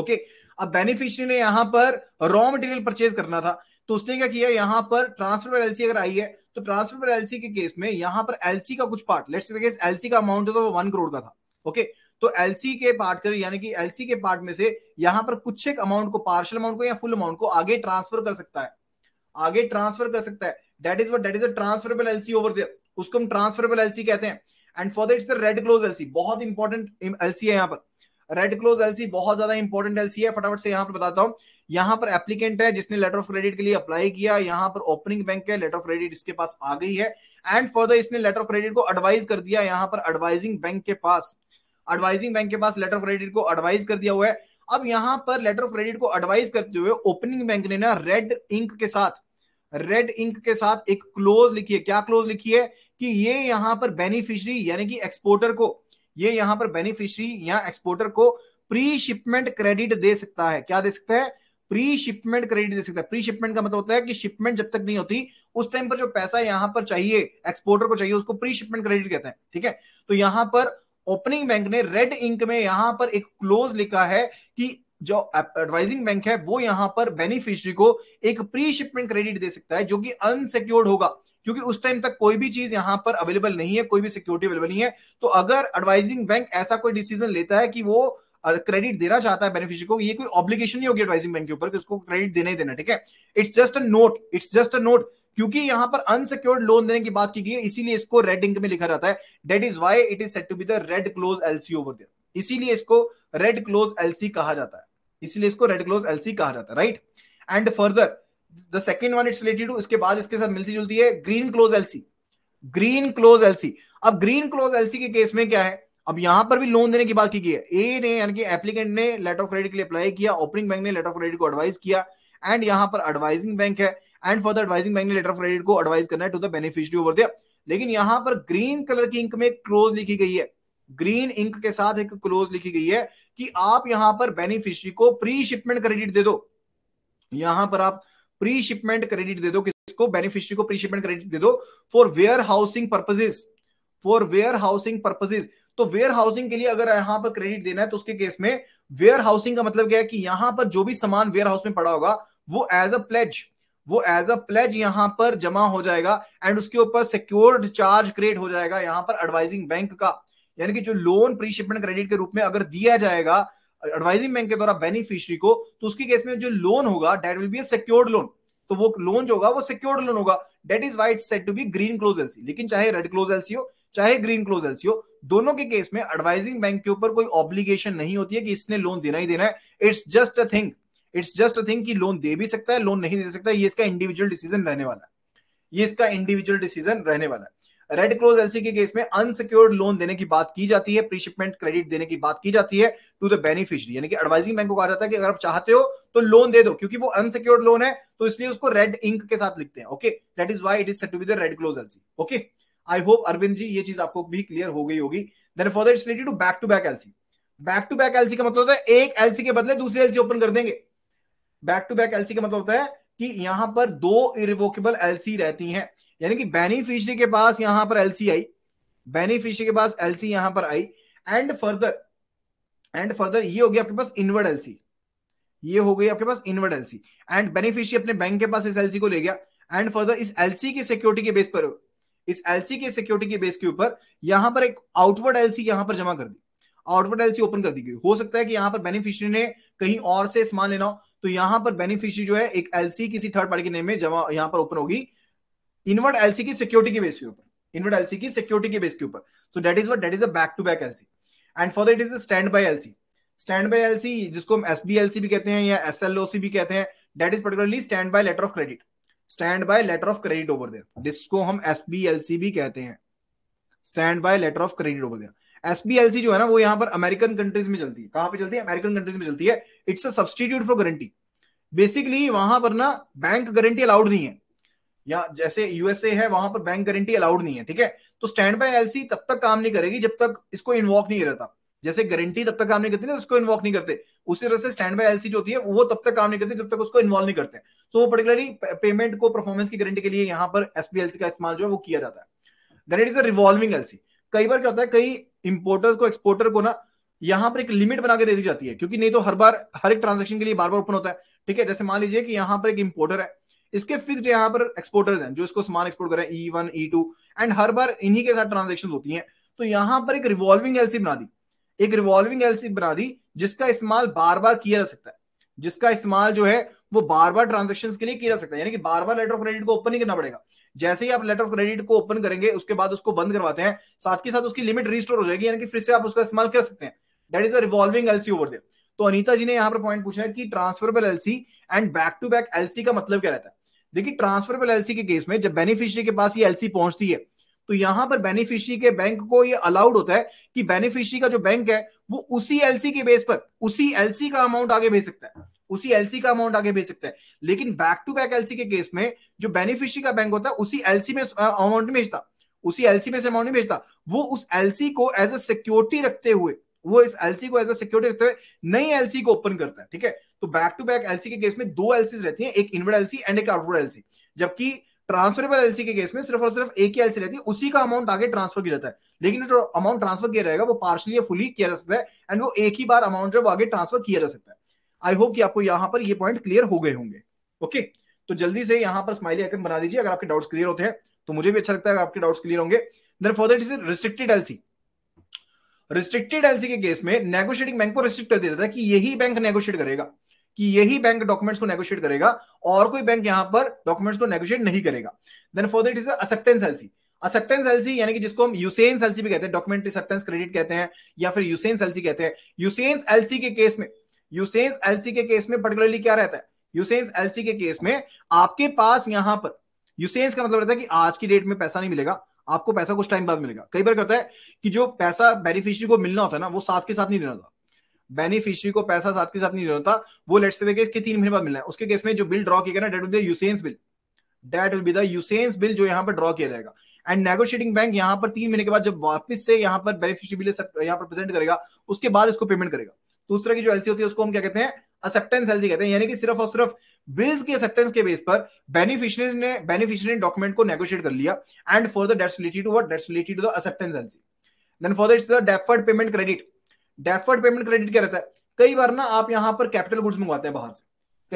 ओके अब बेनिफिशियरी ने यहां पर रॉ मटेरियल परचेज करना था तो उसने क्या किया यहां पर ट्रांसफरेबल एलसी अगर आई है तो ट्रांसफर पर एलसी के केस में यहां पर एलसी का कुछ पार्ट लेट्स केस एलसी का अमाउंट जो था वो वन करोड़ का था ओके तो एलसी के पार्ट कर यानी कि एलसी के पार्ट में से यहां पर कुछ एक अमाउंट को पार्शल अमाउंट को या फुल अमाउंट को आगे ट्रांसफर कर सकता है आगे ट्रांसफर कर सकता है that is what that is a transferable LC over there उसको हम ट्रांसफरेबल एलसी कहते हैं and for that is the red clause LC बहुत इंपॉर्टेंट एलसी है यहां पर रेड क्लोज एलसी बहुत ज्यादा इंपॉर्टेंट एलसी है फटाफट से यहाँ पर बताता हूँ यहाँ पर एप्लीकेंट है जिसने लेटर ऑफ क्रेडिट के लिए अप्लाई किया यहाँ पर ओपनिंग बैंक है लेटर ऑफ क्रेडिट इसके पास आ गई है एंड फर्दर इसने लेटर ऑफ क्रेडिट को एडवाइज कर दिया यहाँ पर एडवाइजिंग बैंक के पास एडवाइजिंग बैंक के पास लेटर ऑफ क्रेडिट को एडवाइज कर दिया हुआ है अब यहाँ पर लेटर ऑफ क्रेडिट को एडवाइज करते हुए ओपनिंग बैंक ने ना रेड इंक के साथ रेड इंक के साथ एक क्लोज लिखी है क्या क्लोज लिखी है कि ये यहाँ पर बेनिफिशरी यानी कि एक्सपोर्टर को ये यहां पर बेनिफिशरी या एक्सपोर्टर को प्री शिपमेंट क्रेडिट दे सकता है क्या दे सकता है प्री शिपमेंट क्रेडिट दे सकता है प्री शिपमेंट का मतलब होता है कि शिपमेंट जब तक नहीं होती उस टाइम पर जो पैसा यहां पर चाहिए एक्सपोर्टर को चाहिए उसको प्री शिपमेंट क्रेडिट कहते हैं ठीक है तो यहां पर ओपनिंग बैंक ने रेड इंक में यहां पर एक क्लोज लिखा है कि जो एडवाइजिंग बैंक है वो यहां पर बेनिफिशियरी को एक प्री शिपमेंट क्रेडिट दे सकता है जो कि अनसिक्योर्ड होगा क्योंकि उस टाइम तक कोई भी चीज यहां पर अवेलेबल नहीं है कोई भी सिक्योरिटी अवेलेबल नहीं है तो अगर एडवाइजिंग बैंक ऐसा कोई डिसीजन लेता है कि वो क्रेडिट देना चाहता है बेनिफिशियरी को ये कोई ऑब्लिगेशन नहीं होगी एडवाइजिंग बैंक के ऊपर कि उसको क्रेडिट देना ही देना ठीक है it's just a note it's just a note क्योंकि यहां पर अनसिक्योर्ड लोन देने की बात की गई है इसीलिए इसको रेड इंक में लिखा जाता है that is why it is set to be the red clause LC over there इसीलिए इसको रेड क्लोज एलसी कहा जाता है इसलिए इसको रेड क्लोज एलसी कहा जाता है right and further the second one it's related to इसके बाद इसके साथ मिलती जुलती है green clause LC green clause LC अब ग्रीन क्लोज एलसी के केस में क्या है अब यहां पर भी लोन देने की बात की गई है ए ने यानी कि एप्लीकेंट ने लेटर ऑफ क्रेडिट के लिए अप्लाई किया ओपनिंग बैंक ने लेटर ऑफ क्रेडिट को एडवाइस किया एंड यहां पर एडवाइजिंग बैंक है and for the advising bank ने लेटर ऑफ क्रेडिट को एडवाइस करना है टू द बेनिफिशियरी ओवर दिया लेकिन यहां पर ग्रीन कलर की इंक में क्लोज लिखी गई है ग्रीन इंक के साथ एक क्लोज लिखी गई है कि आप यहां पर बेनिफिशियरी को प्री शिपमेंट क्रेडिट दे दो यहां पर आप प्री शिपमेंट क्रेडिट दे दो किसको बेनिफिशियरी को प्री शिपमेंट क्रेडिट दे दो for warehousing purposes for warehousing purposes तो वेयर हाउसिंग के लिए अगर यहां पर क्रेडिट देना है तो उसके केस में वेयर हाउसिंग का मतलब क्या है कि यहां पर जो भी सामान वेयर हाउस में पड़ा होगा वो as a pledge as as a प्लेज यहां पर जमा हो जाएगा एंड उसके ऊपर सिक्योर्ड चार्ज क्रिएट हो जाएगा यहां पर एडवाइजिंग बैंक का यानी कि जो लोन प्री शिपमेंट क्रेडिट के रूप में अगर दिया जाएगा एडवाइजिंग बैंक के द्वारा बेनिफिशियरी को तो उसकी केस में जो लोन होगा that will be secured loan तो वो लोन जो होगा वो सिक्योर्ड लोन होगा that is why said to be green clause LC लेकिन चाहे रेड क्लोज एलसी हो चाहे ग्रीन क्लोज एलसी हो दोनों के केस में एडवाइजिंग बैंक के ऊपर कोई ऑब्लिगेशन नहीं होती है कि इसने लोन देना ही देना है it's just a thing it's just a thing कि लोन दे भी सकता है लोन नहीं दे सकता है ये इसका इंडिविजुअल डिसीजन रहने वाला है ये इसका इंडिविजुअल डिसीजन रहने वाला है रेड क्रॉस एलसी के केस में अनसिक्योर्ड लोन देने की बात की जाती है प्रीशिपमेंट क्रेडिट देने की बात की जाती है टू द बेनिफिशियरी यानी कि एडवाइजिंग बैंक को कहा जाता है कि अगर आप चाहते हो तो लोन दे दो क्योंकि वो अनसिक्योर्ड लोन है तो इसलिए उसको रेड इंक के साथ लिखते हैं okay that is why it is set to be the red clause LC okay I hope Arvind ji ये चीज आपको भी क्लियर हो गई होगी then for it's related to back to back LC back to back LC का मतलब होता है एक एलसी के बदले दूसरी एलसी ओपन कर देंगे बैक टू बैक एलसी का मतलब होता है कि यहां पर दो इरिवोकेबल एलसी रहती हैं यानी कि बेनिफिशरी के पास यहां पर एलसी आई बेनिफिशरी के पास एलसी यहां पर आई एंड फर्दर एंड फर्दर ये हो गया आपके पास इनवर्ड एलसी ये हो गई आपके पास इनवर्ड एलसी एंड बेनिफिशरी अपने बैंक के पास इस एलसी को ले गया एंड फर्दर इस एलसी की सिक्योरिटी के बेस पर इस एलसी के सिक्योरिटी के बेस के ऊपर यहां पर एक आउटवर्ड एलसी यहां पर जमा कर दी आउटवर्ड एलसी ओपन कर दी गई हो सकता है कि यहां पर बेनिफिशियरी ने कहीं और से सामान लेना हो तो यहां पर बेनिफिशियरी जो है एक एलसी किसी थर्ड पार्टी के नेम में जमा यहां पर ओपन होगी इनवर्ट एलसी की सिक्योरिटी के बेस के ऊपर इनवर्ट एलसी की सिक्योरिटी के बेस के ऊपर so that is what is a back to back LC and for that is a standby LC standby LC जिसको हम एस बी एलसी भी कहते हैं या एस एल ओ सी भी कहते हैं that is particularly standby letter of credit standby letter of credit over there जिसको हम एस बी एल सी भी कहते हैं standby letter of credit over there S B L C जो है ना वो यहाँ पर अमेरिकन कंट्रीज में चलती है कहां पे चलती है अमेरिकन कंट्रीज में चलती है it's a substitute for guarantee basically वहां पर ना बैंक गारंटी अलाउड नहीं है या जैसे यूएसए है वहां पर बैंक गारंटी अलाउड नहीं है ठीक है तो स्टैंड बाय एलसी तब तक काम नहीं करेगी जब तक इसको इन्वॉल्व नहीं रहता जैसे गारंटी तब तक काम नहीं करती ना इसको इन्वॉल्व नहीं करते उसी तरह से स्टैंड बाय एलसी जो होती है वो तब तक काम नहीं करती जब तक उसको इन्वॉल्व नहीं करते तो वो पर्टिकुलरली पेमेंट को परफॉर्मेंस की गारंटी के लिए यहाँ पर एसपीएलसी का इस्तेमाल जो है वो किया जाता है then it is a revolving LC कई बार क्या होता है कई इंपोर्टर्स को एक्सपोर्टर को ना यहाँ पर एक लिमिट बना के दे दी जाती है क्योंकि नहीं तो हर बार हर एक ट्रांजेक्शन के लिए बार बार ओपन होता है ठीक है जैसे मान लीजिए कि यहाँ पर एक इंपोर्टर है इसके फिक्स यहाँ पर एक्सपोर्टर्स हैं जो इसको सामान एक्सपोर्ट कर रहे हैं E one E two and हर बार इन्हीं के साथ ट्रांजेक्शन होती हैं तो यहाँ पर एक रिवॉल्विंग एलसी बना दी एक रिवॉल्विंग एलसी बना दी जिसका इस्तेमाल बार बार किया जा सकता है जिसका इस्तेमाल जो है वो बार बार ट्रांजेक्शन के लिए किया जा सकता है यानी कि बार बार लेटर ऑफ क्रेडिट को ओपन नहीं करना पड़ेगा जैसे ही आप लेटर ऑफ क्रेडिट को ओपन करेंगे उसके बाद उसको बंद करवाते हैं साथ के साथ उसकी लिमिट रिस्टोर हो जाएगी यानी कि फिर से आप उसका इस्तेमाल कर सकते हैं that is a revolving LC over there तो अनीता जी ने यहाँ पर पॉइंट पूछा है कि transferable LC and back to back LC का मतलब क्या रहता है देखिए ट्रांसफर एलएलसी के केस में जब बेनिफिशियरी के पास ये एलसी पहुंचती है तो यहां पर बेनिफिशियरी के बैंक को ये अलाउड होता है कि बेनिफिशियरी का जो बैंक है वो उसी एलसी के बेस पर उसी एलसी का अमाउंट आगे भेज सकता है उसी एलसी का अमाउंट आगे भेज सकता है लेकिन बैक टू बैक एलसी के केस में जो बेनिफिशियरी का बैंक होता है उसी एलसी में अमाउंट भेजता उसी एलसी में से अमाउंट नहीं भेजता वो उस एलसी को एज ए सिक्योरिटी रखते हुए वो इस एलसी को एज अ सिक्योरिटी रखते हुए नई एलसी को ओपन करता है ठीक है तो बैक टू बैक एलसी के केस में दो एलसीज रहती हैं एक इनवर्ड एलसी एंड एक आउटवर्ड एलसी जबकि ट्रांसफरेबल एलसी के केस में सिर्फ और सिर्फ एक ही एलसी रहती है उसी का अमाउंट आगे ट्रांसफर किया जाता है लेकिन जो अमाउंट ट्रांसफर किया रहेगा वो पार्शली या फुली किया जा सकता है एंड वो एक ही बार अमाउंट जो है वो आगे ट्रांसफर किया जा सकता है आई होप कि आपको यहां पर ये पॉइंट क्लियर हो गए होंगे ओके तो जल्दी से यहां पर स्माइली आइकन बना दीजिए अगर आपके डाउट्स क्लियर होते हैं तो मुझे भी अच्छा लगता है अगर आपके डाउट्स क्लियर होंगे then for that is restricted LC restricted LC के केस में नेगोशिएटिंग बैंक को रिस्ट्रिक्ट कर दिया जाता है कि यही बैंक नेगोशिएट करेगा कि यही बैंक डॉक्यूमेंट्स को नेगोशिएट करेगा और कोई बैंक यहां पर डॉक्यूमेंट्स को नेगोशिएट नहीं करेगा then for that is acceptance LC acceptance LC यानी कि जिसको हम यूसेन्स एलसी भी कहते हैं डॉक्यूमेंट असक्टेंस क्रेडिट कहते हैं या फिर यूसेन्स एलसी कहते हैं यूसेन्स एलसी के केस में यूसेन्स एलसी के केस में पर्टिकुलरली क्या रहता है यूसेन्स एलसी के केस में आपके पास यहां पर यूसेन्स का मतलब रहता है कि आज की डेट में पैसा नहीं मिलेगा आपको पैसा कुछ टाइम बाद मिलेगा कई बार क्या होता है कि जो पैसा बेनिफिशियरी को मिलना होता है ना वो साथ के साथ नहीं देना था बेनिफिशियरी को पैसा साथ के साथ नहीं देना था वो लेट्स से इसके तीन महीने बाद मिलना है उसके केस में जो बिल ड्रॉ किया गया ना that will usance bill that will be the usance bill जो यहाँ पर ड्रॉ किया जाएगा एंड नेगोशिएटिंग बैंक यहाँ पर तीन महीने के बाद जब वापस से यहाँ पर बेनिफिशियरी बिल यहाँ पर प्रेजेंट करेगा उसके बाद इसको पेमेंट करेगा दूसरा की जो एलसी होती है उसको हम क्या कहते हैं एक्सेप्टेंस एलसी कहते हैं यानी कि सिर्फ और सिर्फ बिल्स के एक्सेप्टेंस के बेस पर बेनिफिशियरीज ने बेनिफिशियरी डॉक्यूमेंट को नेगोशिएट कर लिया and for the that's related to what that's related to the acceptance LC then for the it's the deferred payment credit deferred payment credit क्या रहता है कई बार ना आप यहां पर कैपिटल गुड्स मंगवाते हैं बाहर से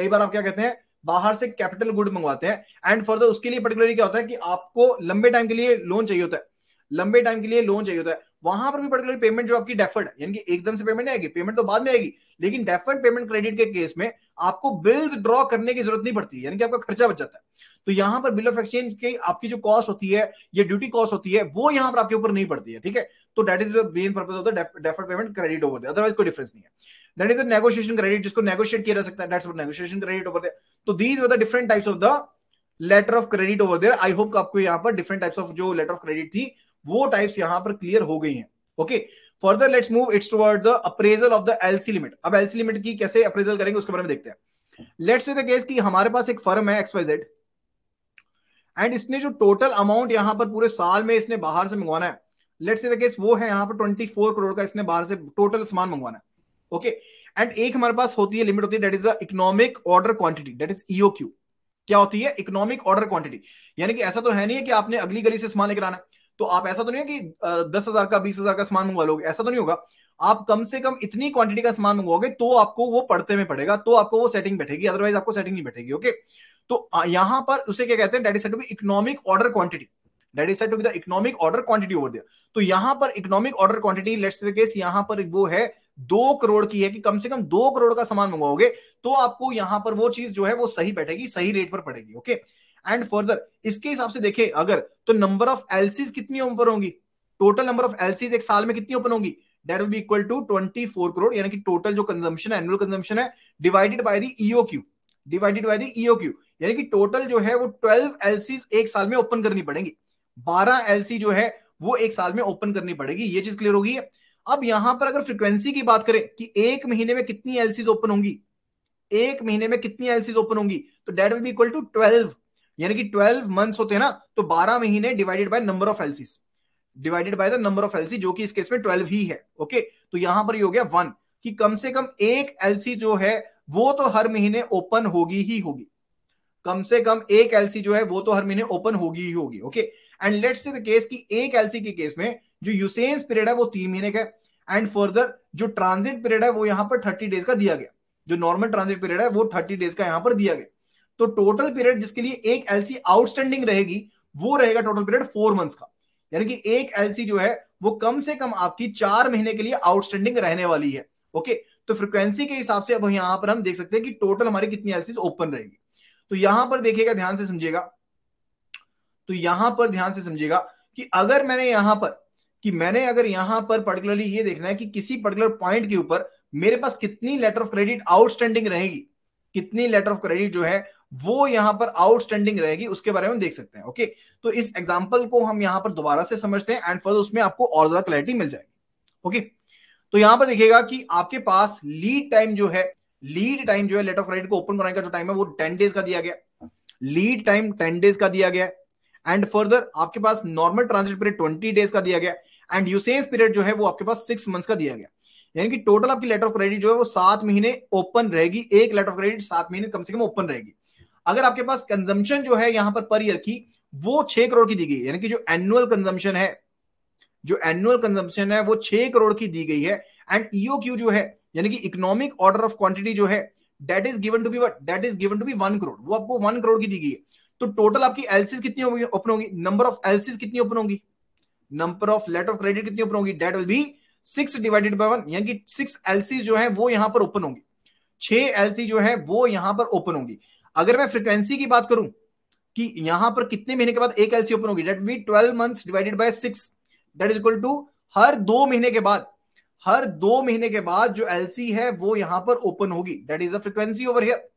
कई बार आप क्या कहते हैं बाहर से कैपिटल गुड मंगवाते हैं एंड फॉर द उसके लिए पर्टिकुलरली क्या होता है कि आपको लंबे टाइम के लिए लोन चाहिए होता है लंबे टाइम के लिए लोन चाहिए होता है वहां पर भी पर्टिकुलर पेमेंट जो आपकी डेफर्ड है यानी कि एकदम से पेमेंट नहीं आएगी पेमेंट तो बाद में आएगी लेकिन डेफर्ड पेमेंट क्रेडिट के केस में आपको बिल्स ड्रॉ करने की जरूरत नहीं पड़ती यानी कि आपका खर्चा बच जाता है तो यहां पर बिल ऑफ एक्सचेंज की आपकी जो कॉस्ट होती है ये ड्यूटी कॉस्ट होती है वो यहां पर आपके ऊपर नहीं पड़ती है ठीक है तो that is main purpose of the deferred payment credit over otherwise कोई डिफरेंस नहीं है दैट इज नेगोशिएशन क्रेडिट जिसको नेगोशिएट किया जा सकता है दैट्स नेगोशिएशन क्रेडिट ओवर तो these are the different types of the letter of credit over there I hope आपको यहां पर डिफरेंट टाइप्स ऑफ जो लेटर ऑफ क्रेडिट थी वो टाइप्स यहां पर क्लियर हो गई है okay okay? Further let's move it's toward the appraisal of the LC limit अब एलसी लिमिट की कैसे अप्रेजल करेंगे उसके बारे में देखते हैं लेट्स से द केस कि हमारे पास एक फर्म है एक्सवाइजेड एंड इसने जो टोटल अमाउंट यहां पर पूरे साल में इसने बाहर से मंगवाना है लेट्स से द केस वो है यहाँ पर ट्वेंटी फोर करोड़ का इसने बाहर से टोटल सामान मंगवाना है ओके एंड एक हमारे पास होती है लिमिट होती है that is the economic order quantity that is EOQ क्या होती है इकोनॉमिक ऑर्डर क्वांटिटी यानी कि ऐसा तो है नहीं है कि आपने अगली गली से सामान लेकर आना तो आप ऐसा तो नहीं है कि दस हजार का बीस हजार का सामान मंगवा लोगे ऐसा तो नहीं होगा आप कम से कम इतनी क्वांटिटी का सामान मंगवाओगे तो आपको वो पढ़ते में पड़ेगा तो आपको वो सेटिंग बैठेगी अदरवाइज आपको सेटिंग नहीं बैठेगी ओके तो यहाँ पर उसे क्या कहते हैं that is set to economic order quantity that is set to the economic order quantity over दिया तो यहां पर economic order quantity let's case यहां पर वो है दो करोड़ की है कि कम से कम दो करोड़ का सामान मंगवाओगे तो आपको यहां पर वो चीज जो है वो सही बैठेगी सही रेट पर पड़ेगी ओके एंड फर्दर इसके हिसाब से देखें अगर तो नंबर ऑफ एलसीज कितनी ओपन होंगी टोटल नंबर ऑफ एलसीज एक साल में कितनी ओपन होंगी that will be equal to twenty four crore यानी कि टोटल जो कंजम्पन है एनुअल कंजम्पन है divided by the EOQ divided by the EOQ यानी कि टोटल जो है वो ट्वेल्व एलसीज एक साल में ओपन करनी पड़ेंगी बारह एलसी जो है वो एक साल में ओपन करनी पड़ेगी ये चीज क्लियर होगी अब यहां पर अगर फ्रीक्वेंसी की बात करें कि एक महीने में कितनी एलसीज ओपन होंगी एक महीने में कितनी एलसीज ओपन होंगी तो that will be equal to twelve यानी कि ट्वेल्व मंथ्स होते हैं ना तो बारह महीने divided by number of LCs divided by the number of LC जो कि इस केस में ट्वेल्व ही है ओके तो यहां पर ये हो गया वन कि कम से कम एक एलसी जो है वो तो हर महीने ओपन होगी ही होगी कम से कम एक एलसी जो है वो तो हर महीने ओपन होगी ही होगी okay and let's say the case की एक एलसी के केस में जो यूसेंस पीरियड है वो तीन महीने का है एंड फर्दर जो ट्रांजिट पीरियड है वो यहां पर थर्टी डेज का दिया गया जो नॉर्मल ट्रांजिट पीरियड है वो थर्टी डेज का यहां पर दिया गया तो टोटल पीरियड जिसके लिए एक एलसी आउटस्टैंडिंग रहेगी वो रहेगा टोटल पीरियड फोर मंथ्स का यानी कि एक एलसी जो है वो कम से कम आपकी चार महीने के लिए आउटस्टैंडिंग रहने वाली है ओके तो फ्रिक्वेंसी के हिसाब से अब यहां पर हम देख सकते हैं कि टोटल हमारी कितनी एलसी ओपन रहेगी तो यहां पर देखिएगा ध्यान से समझिएगा तो यहां पर ध्यान से समझिएगा कि अगर मैंने यहां पर कि मैंने अगर यहां पर पर्टिकुलरली ये देखना है कि किसी पर्टिकुलर पॉइंट के ऊपर मेरे पास कितनी लेटर ऑफ क्रेडिट आउटस्टैंडिंग रहेगी कितनी लेटर ऑफ क्रेडिट जो है वो यहां पर आउटस्टैंडिंग रहेगी उसके बारे में देख सकते हैं ओके तो इस एग्जाम्पल को हम यहां पर दोबारा से समझते हैं एंड फर्दर उसमें आपको और ज्यादा क्लैरिटी मिल जाएगी ओके तो यहां पर देखिएगा कि आपके पास लीड टाइम जो है लीड टाइम जो है लेटर ऑफ क्रेडिट को ओपन कराने का जो टाइम है वो टेन डेज का दिया गया लीड टाइम टेन डेज का दिया गया एंड फर्दर आपके पास normal transit period twenty days का दिया गया एंड यूसेज पीरियड जो है वो आपके पास सिक्स मंथ्स का दिया गया यानी कि टोटल आपकी लेटर ऑफ क्रेडिट जो है वो सात महीने ओपन रहेगी एक लेटर ऑफ क्रेडिट सात महीने कम से कम ओपन रहेगी अगर आपके पास कंजम्पशन जो है यहां पर पर ईयर की वो छह करोड़ की दी गई यानी कि जो एनुअल कंजम्पशन है जो एनुअल कंजम्पशन है वो छह करोड़ की दी गई है एंड ईओ क्यू जो है यानी कि इकोनॉमिक ऑर्डर ऑफ क्वांटिटी जो है that is given to be what that is given to be one crore वो आपको वन करोड़ की दी गई है तो टोटल आपकी एलसीज कितनी होगी ओपन होगी नंबर ऑफ एलसीज कितनी ओपन होगी number of letter of credit कितनी ओपन होगी that will be six divided by one यानी कि सिक्स एलसीज जो है वो यहां पर ओपन होंगी छह एलसी जो है वो यहां पर ओपन होंगी अगर मैं फ्रीक्वेंसी की बात करूं कि यहां पर कितने महीने के बाद एक एलसी ओपन होगी that be twelve month divided by six that is equal to हर दो महीने के बाद हर दो महीने के बाद जो एलसी है वो यहां पर ओपन होगी that is a frequency over here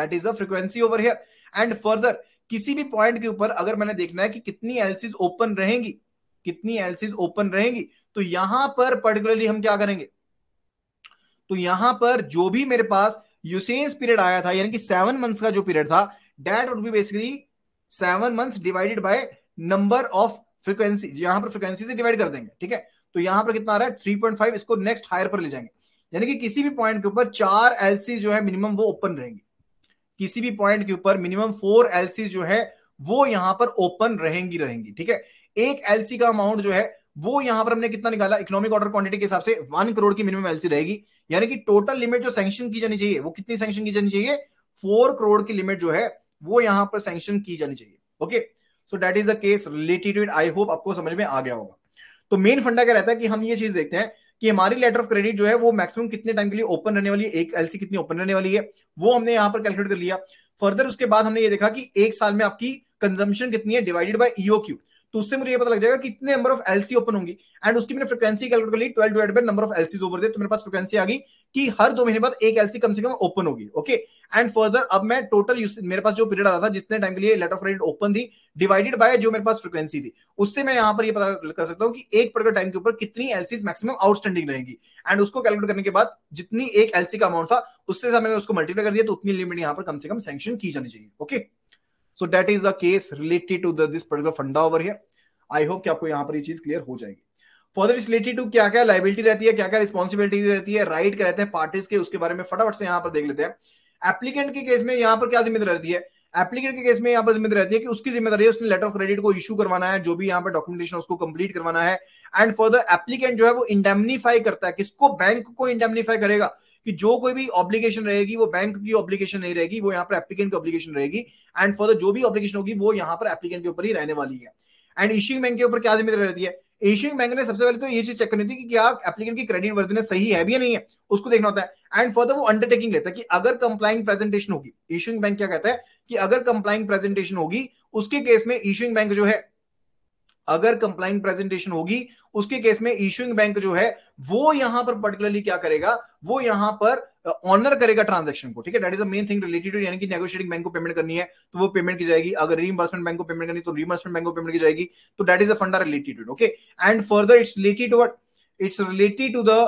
that is a frequency over here and further किसी भी पॉइंट के ऊपर अगर मैंने देखना है कि कितनी एलसीज ओपन रहेंगी कितनी एलसीज ओपन रहेंगी तो यहां पर पर्टिकुलरली हम क्या करेंगे तो यहां पर जो भी मेरे पास यूसेन्स पीरियड आया था यानी कि सेवन मंथ्स का जो पीरियड था that would be basically seven months divided by number of frequency यहां पर फ्रीक्वेंसी से डिवाइड कर देंगे ठीक है तो यहां पर कितना आ रहा है थ्री पॉइंट फाइव इसको नेक्स्ट हायर पर ले जाएंगे यानी कि किसी भी पॉइंट के ऊपर चार एलसी जो है मिनिमम वो ओपन रहेंगे किसी भी पॉइंट के ऊपर मिनिमम फोर एलसी जो है वो यहां पर ओपन रहेंगी रहेंगी ठीक है एक एलसी का अमाउंट जो है वो यहां पर हमने कितना निकाला इकोनॉमिक ऑर्डर क्वांटिटी के हिसाब से वन करोड़ की मिनिमम एलसी रहेगी यानी कि टोटल लिमिट जो सैंक्शन की जानी चाहिए वो कितनी सैंक्शन की जानी चाहिए फोर करोड़ की लिमिट जो है वो यहां पर सैंक्शन की जानी चाहिए okay so that is a case related to it I hope आपको समझ में आ गया होगा तो मेन फंडा क्या रहता है कि हम ये चीज देखते हैं कि हमारी लेटर ऑफ क्रेडिट जो है वो मैक्सिमम कितने टाइम के लिए ओपन रहने वाली है एक एलसी कितनी ओपन रहने वाली है वो हमने यहां पर कैलकुलेट कर लिया फर्दर उसके बाद हमने ये देखा कि एक साल में आपकी कंजम्पशन कितनी है डिवाइडेड बाय ईओ क्यू तो उससे मुझे ये पता लग जाएगा कि कितने नंबर ऑफ एलसी ओपन होंगी एंड उसकी मैंने फ्रीक्वेंसी कैलकुलेट कर ली twelve divide by number of LC over there तो मेरे पास फ्रीक्वेंसी आ गई कि हर दो महीने बाद एक एलसी कम से कम ओपन होगी ओके एंड फर्दर अब मैं टोटल मेरे पास जो पीरियड आ रहा था जितने टाइम के लिए लेट ऑफ क्रेडिट ओपन थी डिवाइडेड बाय जो मेरे पास फ्रीक्वेंसी थी उससे मैं यहाँ पर ये पता कर सकता हूँ कि एक पर्टिकुलर टाइम के ऊपर कितनी एलसी मैक्सिमम आउटस्टैंडिंग रहेगी एंड उसको कैलकुलेट करने के बाद जितनी एक एलसी का अमाउंट था उससे मैंने उसको मल्टीप्लाई कर दिया तो उतनी लिमिट यहाँ पर कम से कम सेंक्शन की जानी चाहिए okay so that is a case related to this particular funda over here I hope कि आपको यहाँ पर ये चीज क्लियर हो जाएगी फर्दर इज रिलेटेड टू क्या क्या लाइबिलिटी रहती है क्या क्या रिस्पॉन्सिबिलिटी रहती है राइट क्या रहते हैं पार्टीज के उसके बारे में फटाफट से यहाँ पर देख लेते हैं एप्लीकेंट के केस में यहां पर क्या जिम्मेदारी रहती है एप्लीकेंट के केस में यहां पर जिम्मेदारी रहती है कि उसकी जिम्मेदारी है उसने लेटर ऑफ क्रेडिट को इशू करवाना है जो भी यहां पर डॉक्यूमेंटेशन उसको कंप्लीट करवाना है एंड फर्दर एप्लीकेंट जो है वो इंडेमनीफाई करता है किसको बैंक को इंडेमनीफाई करेगा कि जो कोई भी ऑब्लिगेशन रहेगी वो बैंक की ऑब्लिगेशन नहीं रहेगी वो यहाँ पर एप्लीकेंट की ऑब्लिगेशन रहेगी एंड फर्दर जो भी ऑब्लिगेशन होगी वो यहाँ पर एप्लीकेंट के ऊपर ही रहने वाली है एंड इशिंग बैंक के ऊपर क्या जिम्मेदारी रहती है एशियन बैंक ने सबसे पहले तो ये चीज चेक करनी थी कि क्या एप्लीकेंट की क्रेडिट वर्जनेस सही है भी या नहीं है उसको देखना होता है एंड फर्दर वो अंडरटेकिंग लेता है कि अगर कंप्लाइंग प्रेजेंटेशन होगी एशियन बैंक क्या कहता है कि अगर कंप्लाइंग प्रेजेंटेशन होगी उसके केस में एशियन बैंक जो है अगर कंप्लाइंट प्रेजेंटेशन होगी उसके केस में इश्यूइंग बैंक जो है वो यहां पर पर्टिकुलरली क्या करेगा वो यहां पर ऑनर करेगा ट्रांजेक्शन को ठीक है that is the main thing related to यानी कि नेगोशिएटिंग बैंक को पेमेंट करनी है तो वो पेमेंट की जाएगी अगर रीइंबर्समेंट बैंक को पेमेंट करनी तो रीइंबर्समेंट बैंक को पेमेंट की जाएगी तो that is a funda related okay and further it's related to what it's related to the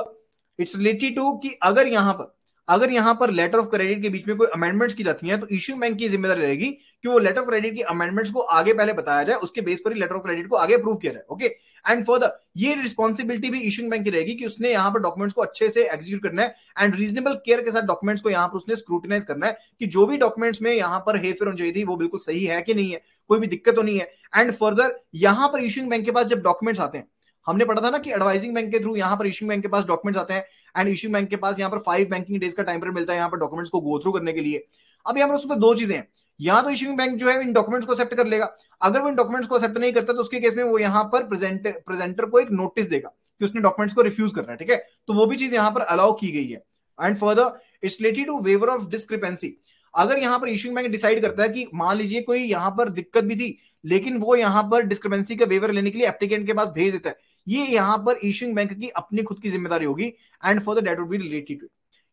it's related to कि अगर यहां पर अगर यहां पर लेटर ऑफ क्रेडिट के बीच में कोई अमेंडमेंट्स की जाती है तो इश्यू बैंक की जिम्मेदारी रहेगी कि वो लेटर ऑफ क्रेडिट की अमेंडमेंट्स को आगे पहले बताया जाए उसके बेस पर ही लेटर ऑफ क्रेडिट को आगे अप्रूव किया जाए ओके एंड फर्दर ये रिस्पॉन्सिबिलिटी भी इश्यूइंग बैंक की रहेगी कि उसने यहाँ पर डॉक्यूमेंट्स को अच्छे से एग्जीक्यूट करना है एंड रीजनेबल केयर के साथ डॉक्यूमेंट्स को यहां पर उसने स्क्रूटिनाइज करना है कि जो भी डॉक्यूमेंट्स में यहाँ पर हेरफेर होनी चाहिए थी वो बिल्कुल सही है कि नहीं है कोई भी दिक्कत तो नहीं है एंड फर्दर यहाँ पर इश्यूइंग बैंक के पास जब डॉक्यूमेंट्स आते हैं हमने पढ़ा था ना कि एडवाइजिंग बैंक के थ्रू यहाँ पर इशू बैंक के पास डॉक्यूमेंट्स आते हैं एंड इशू बैंक के पास यहाँ पर फाइव बैंकिंग डेज का टाइम पर मिलता है यहाँ पर डॉक्यूमेंट्स को गो थ्रू करने के लिए अब यहाँ पर उसमें दो चीजें हैं यहाँ तो इशूंग बैंक जो है इन डॉक्यूमेंट्स को एक्सेप्ट कर लेगा अगर वो इन डॉक्यूमेंट्स को एक्सेप्ट नहीं करता तो उसके केस में वो यहाँ पर प्रेजेंटर प्रेजेंटर को एक नोटिस देगा कि उसने डॉक्यूमेंट्स को रिफ्यूज करना है ठीक है तो वो भी चीज यहाँ पर अलाउ की गई है and further it's related to waiver of discrepancy अगर यहाँ पर इशूंग बैंक डिसाइड करता है कि मान लीजिए कोई यहाँ पर दिक्कत भी थी लेकिन वो यहाँ पर डिस्क्रिपेंसी का वेवर लेने के लिए एप्लीकेंट के पास भेज देता है ये यहां पर एशियन बैंक की अपनी खुद की जिम्मेदारी होगी and for the that would be related to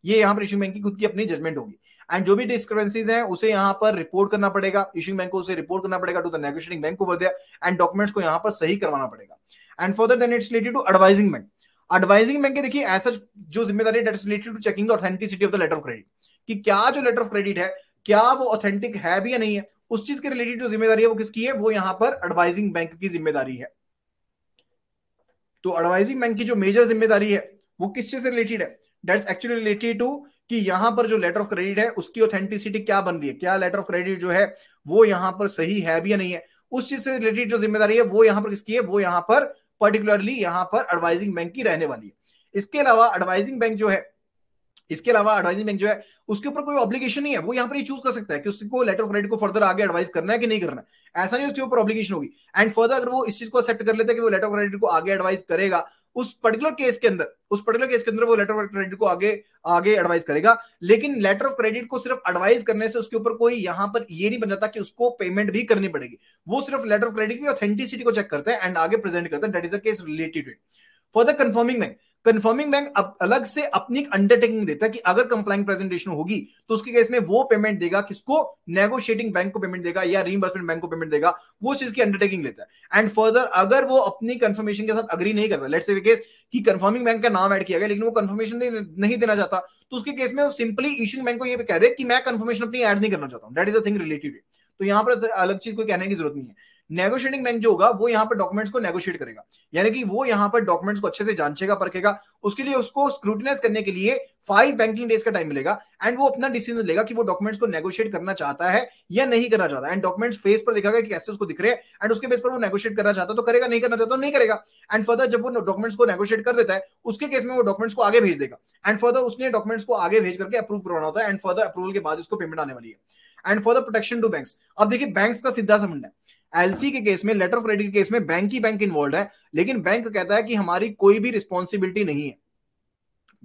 ये यहाँ पर एशियन बैंक की खुद की अपनी जजमेंट होगी एंड जो भी डिस्क्रेंसीज हैं उसे यहाँ पर रिपोर्ट करना पड़ेगा इशू बैंक को उसे रिपोर्ट करना पड़ेगा to the negotiating bank over there and documents को यहाँ पर सही करवाना पड़ेगा and for then it's related to advising bank advising bank देखिए ऐसा जो जिम्मेदारी that is related to checking the authenticity of the letter of credit कि क्या जो लेटर ऑफ क्रेडिट है क्या वो ऑथेंटिक है भी या नहीं है उस चीज के रिलेटेड जो जिम्मेदारी है वो किसकी है वो यहाँ पर एडवाइजिंग बैंक की जिम्मेदारी है तो एडवाइजिंग बैंक की जो मेजर जिम्मेदारी है वो किस चीज से रिलेटेड है दैट्स एक्चुअली रिलेटेड टू कि यहां पर जो लेटर ऑफ क्रेडिट है उसकी ऑथेंटिसिटी क्या बन रही है क्या लेटर ऑफ क्रेडिट जो है वो यहां पर सही है भी या नहीं है उस चीज से रिलेटेड जो जिम्मेदारी है वो यहां पर किसकी है वो यहां पर पर्टिकुलरली यहां पर एडवाइजिंग बैंक की रहने वाली है इसके अलावा एडवाइजिंग बैंक जो है इसके अलावा एडवाइजिंग बैंक जो है उसके ऊपर कोई ऑब्लिगेशन नहीं है वो यहां पर ही चूज कर सकता है कि उसको लेटर ऑफ क्रेडिट को फर्दर आगे एडवाइस करना है कि नहीं करना है ऐसा नहीं उसके ऊपर ऑब्लिगेशन होगी एंड फर्दर अगर वो इस चीज को एक्सेप्ट कर लेता है कि वो लेटर ऑफ क्रेडिट को आगे एडवाइस करेगा उस पर्टिकुलर केस के अंदर उस पर्टिकुलर केस के अंदर वो लेटर ऑफ क्रेडिट को आगे आगे एडवाइस करेगा लेकिन लेटर ऑफ क्रेडिट को सिर्फ एडवाइस करने से उसके ऊपर कोई यहां पर ये नहीं बन जाता कि उसको पेमेंट भी करनी पड़ेगी वो सिर्फ लेटर ऑफ क्रेडिट की ऑथेंटिसिटी को चेक करते हैं एंड आगे प्रेजेंट करते हैं that is a case related for the confirming bank confirming bank अलग से अपनी अंडरटेकिंग देता है कि अगर कंप्लाइंग प्रेजेंटेशन होगी तो उसके केस में वो पेमेंट देगा किसको नेगोशिएटिंग बैंक को पेमेंट देगा या रीइंबर्समेंट बैंक को पेमेंट देगा वो चीज की अंडरटेकिंग लेता है एंड फर्दर अगर वो अपनी कंफर्मेशन के साथ अग्री नहीं करता लेट्स से केस कि कंफर्मिंग बैंक का नाम ऐड किया गया लेकिन वो कंफर्मेशन नहीं देना चाहता तो उसके केस में सिंपली इशूंग बैंक को ये कह दे कि मैं कंफर्मेशन अपनी ऐड नहीं करना चाहता हूँ that is a thing related तो यहां पर अलग चीज को कहने की जरूरत नहीं है नेगोशिएटिंग बैंक जो होगा वो यहाँ पर डॉक्यूमेंट्स को नेगोशिएट करेगा यानी कि वो यहाँ पर डॉक्यूमेंट्स को अच्छे से जांचेगा परखेगा उसके लिए उसको स्क्रूटनाइज करने के लिए फाइव बैंकिंग डेज का टाइम मिलेगा एंड वो अपना डिसीजन लेगा कि वो डॉक्यूमेंट्स को नेगोशिएट करना चाहता है या नहीं करना चाहता एंड डॉक्यूमेंट्स फेस पर देखा गया कि कैसे उसको दिख रहे हैं एंड उसके बेस पर वो नेगोशिएट करना चाहता तो करेगा नहीं करना चाहता तो नहीं करेगा एंड फर्दर जब वो डॉक्यूमेंट्स को नेगोशिएट कर देता है उसके केस में वो डॉक्यूमेंट्स को आगे भेज देगा एंड फर्दर उसने डॉक्यूमेंट्स को आगे भेज करके अप्रूव करवाना होता है एंड फर्दर अप्रूवल के बाद उसको पेमेंट आने वाली है and for the protection to bank अब देखिए बैंक का सीधा संबंध है एलसी के केस में लेटर ऑफ क्रेडिट केस में बैंक ही बैंक इन्वॉल्व है लेकिन बैंक कहता है कि हमारी कोई भी रिस्पॉन्सिबिलिटी नहीं है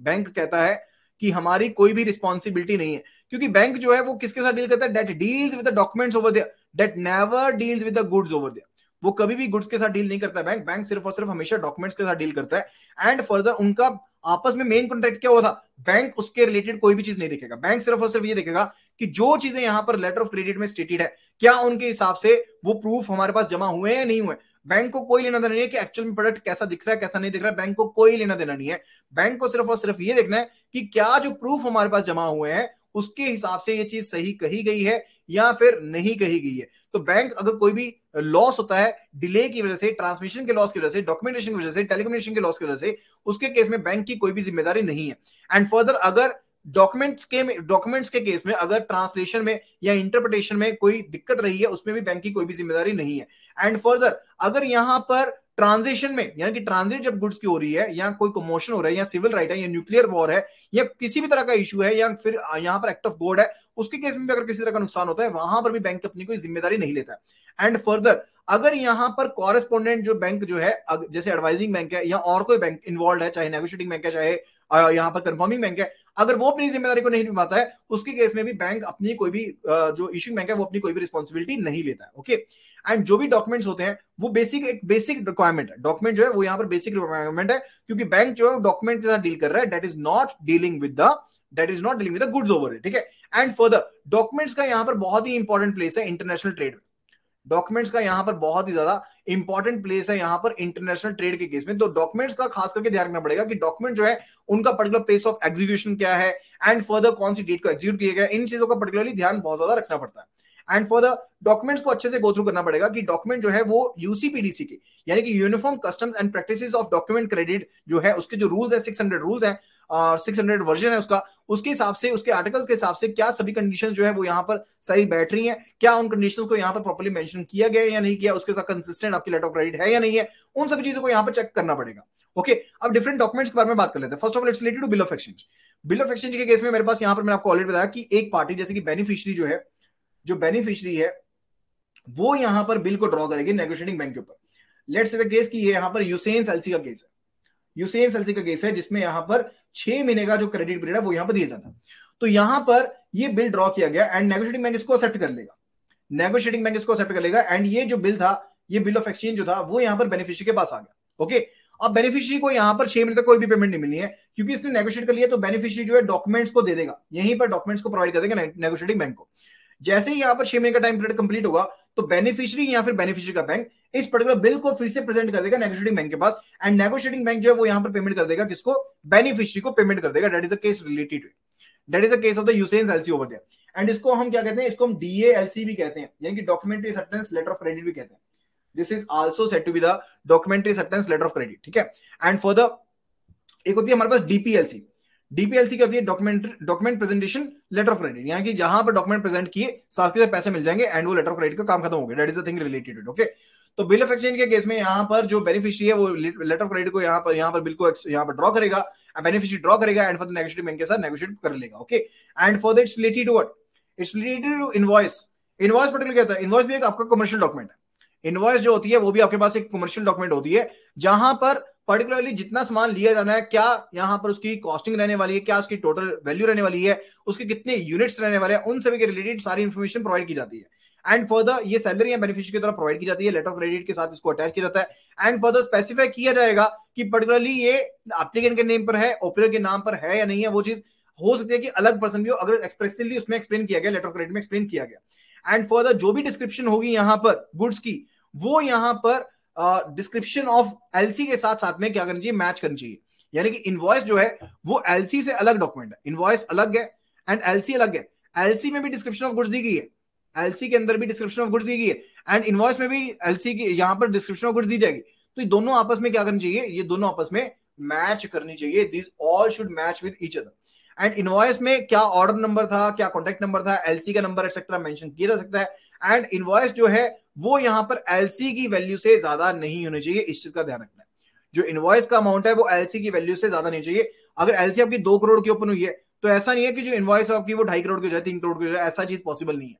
बैंक कहता है कि हमारी कोई भी रिस्पॉन्सिबिलिटी नहीं है क्योंकि बैंक जो है वो किसके साथ डील करता है that deals with documents over there that never deals with goods over there वो कभी भी गुड्स के साथ डील नहीं करता बैंक बैंक सिर्फ और सिर्फ हमेशा डॉक्यूमेंट्स के साथ डील करता है एंड फर्दर उनका आपस में मेन कॉन्ट्रैक्ट क्या हुआ था बैंक उसके रिलेटेड कोई भी चीज नहीं देखेगा बैंक सिर्फ और सिर्फ ये देखेगा कि जो चीजें यहाँ पर लेटर ऑफ क्रेडिट में स्टेटेड है क्या उनके हिसाब से वो प्रूफ हमारे पास जमा हुए हैं या नहीं हुए बैंक को कोई लेना देना नहीं है कि एक्चुअल में प्रोडक्ट कैसा दिख रहा है कैसा नहीं दिख रहा है बैंक को कोई लेना देना नहीं है बैंक को सिर्फ और सिर्फ ये देखना है कि क्या जो प्रूफ हमारे पास जमा हुए हैं उसके हिसाब से ये चीज सही कही गई है या फिर नहीं कही गई है तो बैंक अगर कोई भी लॉस होता है डिले की वजह से ट्रांसमिशन के लॉस की वजह से डॉक्यूमेंटेशन की वजह से टेलीकम्युनिकेशन के लॉस की वजह से उसके केस में बैंक की कोई भी जिम्मेदारी नहीं है एंड फर्दर अगर डॉक्यूमेंट्स के डॉक्यूमेंट्स के केस में अगर ट्रांसलेशन में या इंटरप्रिटेशन में कोई दिक्कत रही है उसमें भी बैंक की कोई भी जिम्मेदारी नहीं है एंड फर्दर अगर यहां पर ट्रांजिशन में यानी कि ट्रांजिट जब गुड्स की हो रही है या कोई कमोशन हो रहा है या सिविल राइट है या न्यूक्लियर वॉर है या किसी भी तरह का इशू है या फिर यहाँ पर एक्ट ऑफ गोड है उसके केस में भी अगर किसी तरह का नुकसान होता है वहां पर भी बैंक अपनी कोई जिम्मेदारी नहीं लेता एंड फर्दर अगर यहाँ पर कॉरेस्पॉन्डेंट जो बैंक जो है जैसे एडवाइजिंग बैंक है या और कोई बैंक इन्वॉल्व है चाहे नेगोशिएटिंग बैंक है चाहे यहाँ पर कंफर्मिंग बैंक है अगर वो अपनी जिम्मेदारी को नहीं निभाता है उसके केस में भी बैंक अपनी कोई भी जो इश्यूइंग बैंक है वो अपनी कोई भी रिस्पॉन्सिबिलिटी नहीं लेता है ओके okay? एंड जो भी डॉक्यूमेंट्स होते हैं वो बेसिक एक बेसिक रिक्वायरमेंट है डॉक्यूमेंट जो है वो यहाँ पर बेसिक रिक्वायरमेंट है क्योंकि बैंक जो है डॉक्यूमेंट के साथ डील कर रहा है that is not dealing with the that is not dealing with the goods over ठीक है एंड फर्दर डॉक्यूमेंट्स का यहाँ पर बहुत ही इंपॉर्टेंट प्लेस है इंटरनेशनल ट्रेड में डॉक्यूमेंट्स का यहाँ पर बहुत ही ज्यादा इंपॉर्टेंट प्लेस है यहाँ पर इंटरनेशनल ट्रेड के केस में तो डॉक्यूमेंट्स का खास करके ध्यान रखना पड़ेगा कि डॉक्यूमेंट जो है उनका पर्टिकुलर प्लेस ऑफ एग्जीक्यूशन क्या है एंड फर्दर कौन सी डेट को एग्जीक्यूट किया गया इन चीजों का पर्टिकुलरली ध्यान बहुत ज्यादा रखना पड़ता है एंड फॉर द डॉक्यूमेंट्स को अच्छे से गो थ्रू करना पड़ेगा कि डॉक्यूमेंट जो है वो यूसीपीडीसी के यानी कि uniform customs and practice of document credit जो है उसके जो रूल्स है सिक्स हंड्रेड रूल्स है सिक्स हंड्रेड वर्जन है उसका उसके हिसाब से उसके आर्टिकल्स के हिसाब से क्या सभी कंडीशन जो है वो यहाँ पर सही बैठ रही है क्या उन कंडीशन को यहाँ पर प्रॉपरली मैंशन किया गया या नहीं किया उसके साथ कंसिस्टेंट आपकी लेटर ऑफ क्रेडिट है या नहीं है उन सभी चीजों को यहाँ पर चेक करना पड़ेगा ओके okay, अब डिफरेंट डॉक्यूमेंट्स के बारे में बात कर लेते हैं first of all it's related to bill of exchange bill of exchange के केस में मेरे पास यहाँ पर मैंने आपको ऑलरेडी बताया कि एक पार्टी जैसे कि बेनिफिशियरी जो है जो बेनिफिशरी है वो यहां पर बिल को ड्रॉ करेगी नेगोशिएटिंग बैंक के ऊपर लेट्स से द केस की यहां पर यूसेन सेल्सी का केस है यूसेन सेल्सी का केस है जिसमें यहां पर छह महीने का जो क्रेडिट पीरियड है वो यहां पर दिया जाता तो यहां पर ये बिल ड्रॉ किया गया एंड नेगोशिएटिंग बैंक इसको एक्सेप्ट कर लेगा नेगोशिएटिंग बैंक इसको एक्सेप्ट कर लेगा एंड ये जो बिल था ये बिल ऑफ एक्सचेंज जो था वो यहां पर बेनिफिशियरी के पास आ गया ओके अब बेनिफिशियरी को यहां पर छह महीने तक कोई भी पेमेंट नहीं मिली है क्योंकि इसने नेगोशिएट कर लिया तो बेनिफिशियरी जो है डॉक्यूमेंट्स को दे देगा यहीं पर डॉक्यूमेंट्स को प्रोवाइड कर देगा नेगोशिएटिंग बैंक को जैसे ही यहाँ पर छह महीने का टाइम पीरियड कंप्लीट होगा तो बेनिफिशियरी या फिर बेनिफिशियरी का बैंक इस पर्टिकुलर बिल को फिर से प्रेजेंट कर देगा नेगोशिएटिंग बैंक के पास एंड नेगोशिएटिंग बैंक जो है वो यहां पर पेमेंट कर देगा किसको बेनिफिशियरी को पेमेंट कर देगा that is a case related to that is a case of the usance LC over there and इसको हम क्या कहते हैं इसको हम डीए एलसी भी कहते हैं यानी कि documentary acceptance letter of credit भी कहते हैं this is also set to be the documentary acceptance letter of credit ठीक है एंड फॉर द एक होती है हमारे पास डीपीएलसी डीपीएलसी करती है document document presentation letter of credit यानी कि जहां पर डॉक्यूमेंट प्रेजेंट किए साथ के साथ पैसे मिल जाएंगे एंड वो लेटर ऑफ क्रेडिट का काम खत्म हो गया that is the thing related okay तो बिल ऑफ एक्सचेंज के केस में यहां पर जो बेनिफिशियरी है वो लेटर ऑफ क्रेडिट को यहां पर यहां पर बिल को यहाँ पर ड्रॉ करेगा एंड बेनिफिशियरी ड्रॉ करेगा and for the negotiating bank के साथ नेगोशिएट कर लेगा okay and for that it's related to what it's related to invoice invoice particular क्या होता है इनवॉइस भी एक आपका कमर्शियल डॉक्यूमेंट है इनवॉइस जो होती है वो भी आपके पास एक कमर्शियल डॉक्यूमेंट होती है जहां पर पर्टिकुलरली जितना सामान लिया जाना है क्या यहाँ पर उसकी कॉस्टिंग रहने वाली है क्या उसकी टोटल वैल्यू रहने वाली है उसके कितने यूनिट्स रहने वाले हैं उन सभी के रिलेटेड सारी इन्फॉर्मेशन प्रोवाइड की जाती है एंड फर्दर ये सैलरी या बेनिफिशियरी की तरह प्रोवाइड की जाती है लेटर ऑफ क्रेडिट के साथ इसको अटैच किया जाता है एंड फर्दर स्पेसिफाई किया जाएगा कि पर्टिकुलरली ये एप्लीकेंट के नेम पर है ऑपरेटर के नाम पर है या नहीं है वो चीज हो सकती है कि अलग पर्सन भी हो अगर एक्सप्रेसिवली उसमें एक्सप्लेन किया गया लेटर ऑफ क्रेडिट में एक्सप्लेन किया गया एंड फर्दर जो भी डिस्क्रिप्शन होगी यहाँ पर गुड्स की वो यहाँ पर डिस्क्रिप्शन ऑफ एलसी के साथ साथ में क्या करनी चाहिए मैच करनी चाहिए यानी कि इनवॉइस जो है वो एलसी से अलग डॉक्यूमेंट है इनवॉइस अलग है एंड एलसी अलग है एलसी में भी डिस्क्रिप्शन ऑफ गुड्स दी गई है एलसी के अंदर भी डिस्क्रिप्शन ऑफ गुड्स दी गई है एंड इनवॉइस में भी एलसी की यहाँ पर डिस्क्रिप्शन ऑफ गुड्स दी जाएगी तो दोनों आपस में क्या करनी चाहिए ये दोनों आपस में मैच करनी चाहिए this all should match with each other and invoice में क्या ऑर्डर नंबर था क्या कॉन्टेक्ट नंबर था एलसी का नंबर एक्सेट्रा मेंशन किया जा सकता है एंड इनवॉइस जो है वो यहाँ पर एलसी की वैल्यू से ज्यादा नहीं होनी चाहिए इस चीज का ध्यान रखना है जो इनवॉइस का अमाउंट है वो एलसी की वैल्यू से ज्यादा नहीं चाहिए अगर एलसी आपकी दो करोड़ की ओपन हुई है तो ऐसा नहीं है कि जो इनवॉइस आपकी वो ढाई करोड़ की हो जाए तीन करोड़ की हो जाए ऐसा चीज पॉसिबल नहीं है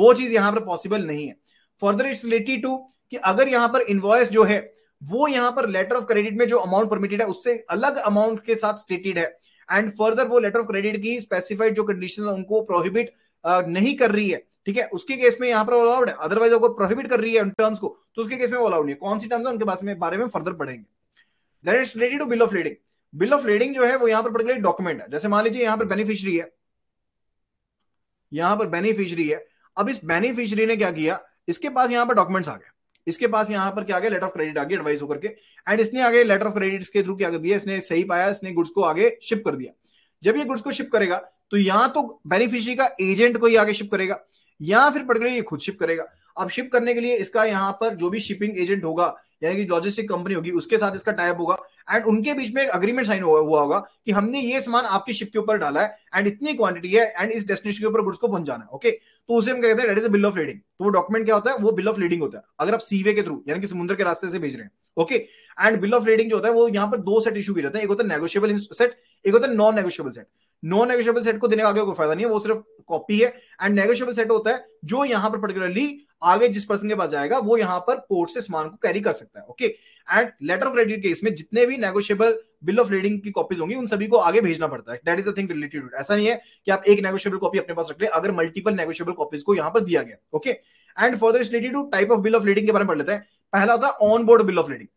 वो चीज यहाँ पर पॉसिबल नहीं है फर्दर इट्स रिलेटेड टू कि अगर यहाँ पर इनवॉइस जो है वो यहाँ पर लेटर ऑफ क्रेडिट में जो अमाउंट परमिटेड है उससे अलग अमाउंट के साथ स्टेटेड है एंड फर्दर वो लेटर ऑफ क्रेडिट की स्पेसिफाइड जो कंडीशन उनको प्रोहिबिट नहीं कर रही है ठीक है उसके केस में यहाँ पर अलाउड है अदरवाइज अगर प्रोहिबिट कर रही है टर्म्स को तो उसके केस में अलाउड नहीं है कौन सी टर्म्स है उनके पास में बारे में फर्दर पढ़ेंगे then it's related to bill of lading bill of lading जो है वो यहाँ पर पर्टिकुलर डॉक्यूमेंट है जैसे मान लीजिए यहाँ पर बेनिफिशरी है यहाँ पर बेनिफिशरी है अब इस बेनिफिशरी ने क्या किया इसके पास यहाँ पर डॉक्यूमेंट्स आ गए इसके पास यहाँ पर क्या गया लेटर ऑफ क्रेडिट आ गया एडवाइस होकर के एंड इसने आगे लेटर ऑफ क्रेडिट के थ्रू क्या कर दिया इसने सही पाया इसने गुड्स को आगे शिप कर दिया जब ये गुड्स को शिप करेगा तो यहाँ तो बेनिफिशरी का एजेंट को ही आगे शिप करेगा या फिर पर्टिकुलरली ये खुद शिप करेगा अब शिप करने के लिए इसका यहाँ पर जो भी शिपिंग एजेंट होगा यानी कि लॉजिस्टिक कंपनी होगी उसके साथ इसका टाइप होगा एंड उनके बीच में एक अग्रीमेंट साइन हुआ हुआ होगा कि हमने ये सामान आपकी शिप के ऊपर डाला है एंड इतनी क्वांटिटी है एंड इस डेस्टिनेशन के ऊपर गुड्स को पहुंचाना है ओके तो उसे हम कहते हैं that is bill of lading तो वो डॉक्यूमेंट क्या होता है वो बिल ऑफ लीडिंग होता है अगर आप सीवे के थ्रू यानी कि समुद्र के रास्ते से भेज रहे हैं okay and bill of leading जो होता है वो यहाँ पर दो सेट इशू किया जाता है एक होता है नेगोशियबल सेट एक होता है non negotiable set non negotiable set को देने का आगे कोई फायदा नहीं है वो सिर्फ कॉपी है एंड नेगोशियबल सेट होता है जो यहाँ पर पर्टिकुलरली आगे जिस पर्सन के पास जाएगा वो यहाँ पर कोर्ट से सामान को कैरी कर सकता है okay and letter of credit case में जितने भी नेगोशियबल बिल ऑफ लेडिंग की कॉपीज होंगी उन सभी को आगे भेजना पड़ता है that is a thing related ऐसा नहीं है कि आप एक नेगोशियबल कॉपी अपने पास रख ले अगर मल्टीपल नेगोशियबल कॉपीज को यहाँ पर दिया गया okay and further is related to type of bill of lading के बारे में पढ़ लेते हैं पहला होता है on board bill of reading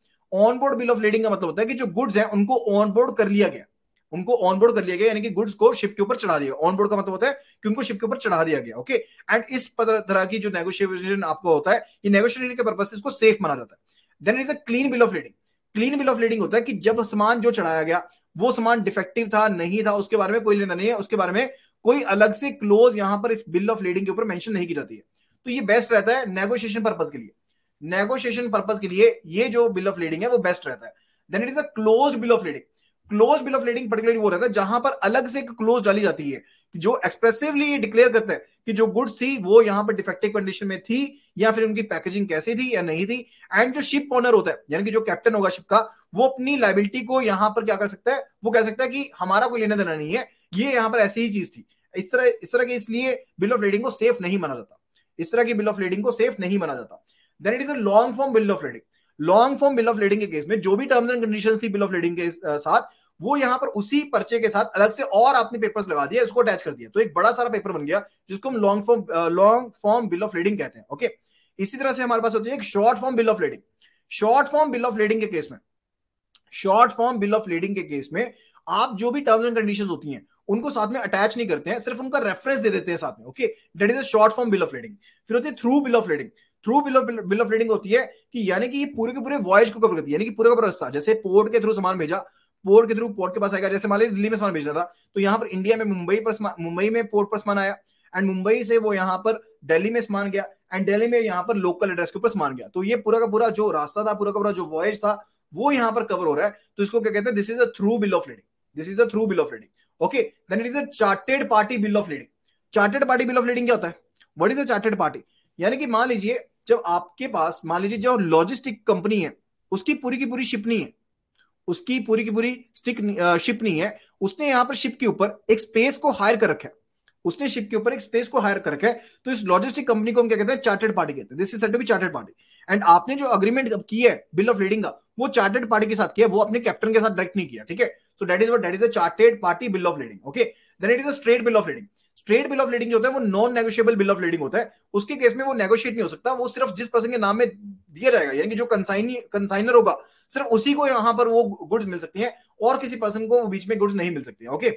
on board bill of lading का मतलब होता है कि जो गुड्स हैं उनको ऑन बोर्ड कर लिया गया उनको ऑनबोर्ड कर लिया गया यानी कि गुड्स को शिप के ऊपर चढ़ा दिया ऑनबोर्ड का मतलब होता है कि उनको शिप के ऊपर चढ़ा दिया गया ओके एंड इस तरह की जो नेगोशिएशन आपको होता है ये नेगोशिएशन के पर्पज से इसको सेफ माना जाता है then is a clean bill of lading clean bill of lading होता है कि जब सामान जो चढ़ाया गया वो सामान डिफेक्टिव था नहीं था उसके बारे में कोई लेना नहीं है उसके बारे में कोई अलग से क्लोज यहाँ पर इस बिल ऑफ लीडिंग के ऊपर मेंशन नहीं की जाती है तो ये बेस्ट रहता है नेगोशिएशन पर्पज के लिए नेगोशिएशन पर्पज के लिए ये जो बिल ऑफ लीडिंग है वो बेस्ट रहता है then it is a close bill of leading close bill of lading particularly वो रहता है जहां पर अलग से एक क्लोज डाली जाती है जो एक्सप्रेसिवली ये डिक्लेयर करता है कि जो गुड्स थी वो यहाँ पर डिफेक्टिव कंडीशन में थी या फिर उनकी पैकेजिंग कैसी थी या नहीं थी एंड जो शिप ओनर होता है यानी कि जो कैप्टन होगा शिप का वो अपनी लाइबिलिटी को यहाँ पर क्या कर सकता है वो कह सकता है कि हमारा कोई लेना देना नहीं है ये यहाँ पर ऐसी ही चीज थी इस तरह इस तरह के इसलिए बिल ऑफ लेडिंग को सेफ नहीं माना जाता इस तरह की बिल ऑफ लेडिंग को सेफ नहीं माना जाता then it is a long form bill of lading long form bill of lading के केस में जो भी टर्म्स एंड कंडीशंस थी बिल ऑफ लेडिंग के साथ वो यहाँ पर उसी पर्चे के साथ अलग से और आपने पेपर्स लगा दिया उसको अटैच कर दिया तो एक बड़ा सारा पेपर बन गया जिसको हम long form long form bill of reading कहते हैं ओके इसी तरह से हमारे पास होती है एक short form bill of reading short form bill of reading के केस में short form bill of reading के केस में आप जो भी टर्म्स एंड कंडीशन होती हैं उनको साथ में अटैच नहीं करते हैं सिर्फ उनका रेफरेंस दे देते हैं साथ में okay that is a short form bill of reading फिर होती है through bill of reading through bill of bill of reading होती है कि यानी कि ये पूरे के पूरे वॉयज को कवर करती है यानी कि पूरे का पूरा रास्ता जैसे पोर्ट के थ्रू सामान भेजा पोर्ट के थ्रू पोर्ट के पास आएगा जैसे मान लीजिए दिल्ली में सामान भेजना था तो यहाँ पर इंडिया में मुंबई पर मुंबई में पोर्ट पर सामान आया एंड मुंबई से वो यहाँ पर दिल्ली में सामान गया एंड दिल्ली में यहाँ पर लोकल एड्रेस के ऊपर सामान गया तो ये पूरा का पूरा जो रास्ता था पूरा का पूरा जो वॉयज था वो यहाँ पर कवर हो रहा है तो इसको क्या कहते हैं this is a through bill of leading this is a through bill of leading okay then it is a charted party bill of leading charted party bill of leading क्या होता है what is a charted party यानी कि मान लीजिए जब आपके पास मान लीजिए जो लॉजिस्टिक कंपनी है उसकी पूरी की पूरी शिपनी है उसकी पूरी की पूरी स्टिक शिप नहीं है उसने यहाँ पर शिप के ऊपर एक स्पेस को हायर कर रखा है उसने शिप के ऊपर एक स्पेस को हायर कर रखा है तो इस लॉजिस्टिक कंपनी को हम क्या कहते हैं चार्टर्ड पार्टी कहते हैं this is be chartered party and आपने जो अग्रीमेंट किया है बिल ऑफ लीडिंग का वो चार्टेड पार्टी के साथ किया वो अपने कैप्टन के साथ डायरेक्ट नहीं किया ठीक है so that is what that is a charted party bill of leading okay then it is a straight bill of leading straight bill of leading जो होता है वो non negotiable bill of leading होता है उसके केस में वो negotiate नहीं हो सकता वो सिर्फ जिस पर्सन के नाम में दिया जाएगा यानी कि जो कंसाइन कंसाइनर होगा सिर्फ उसी को यहां पर वो गुड्स मिल सकती है और किसी पर्सन को बीच में गुड्स नहीं मिल सकती है ओके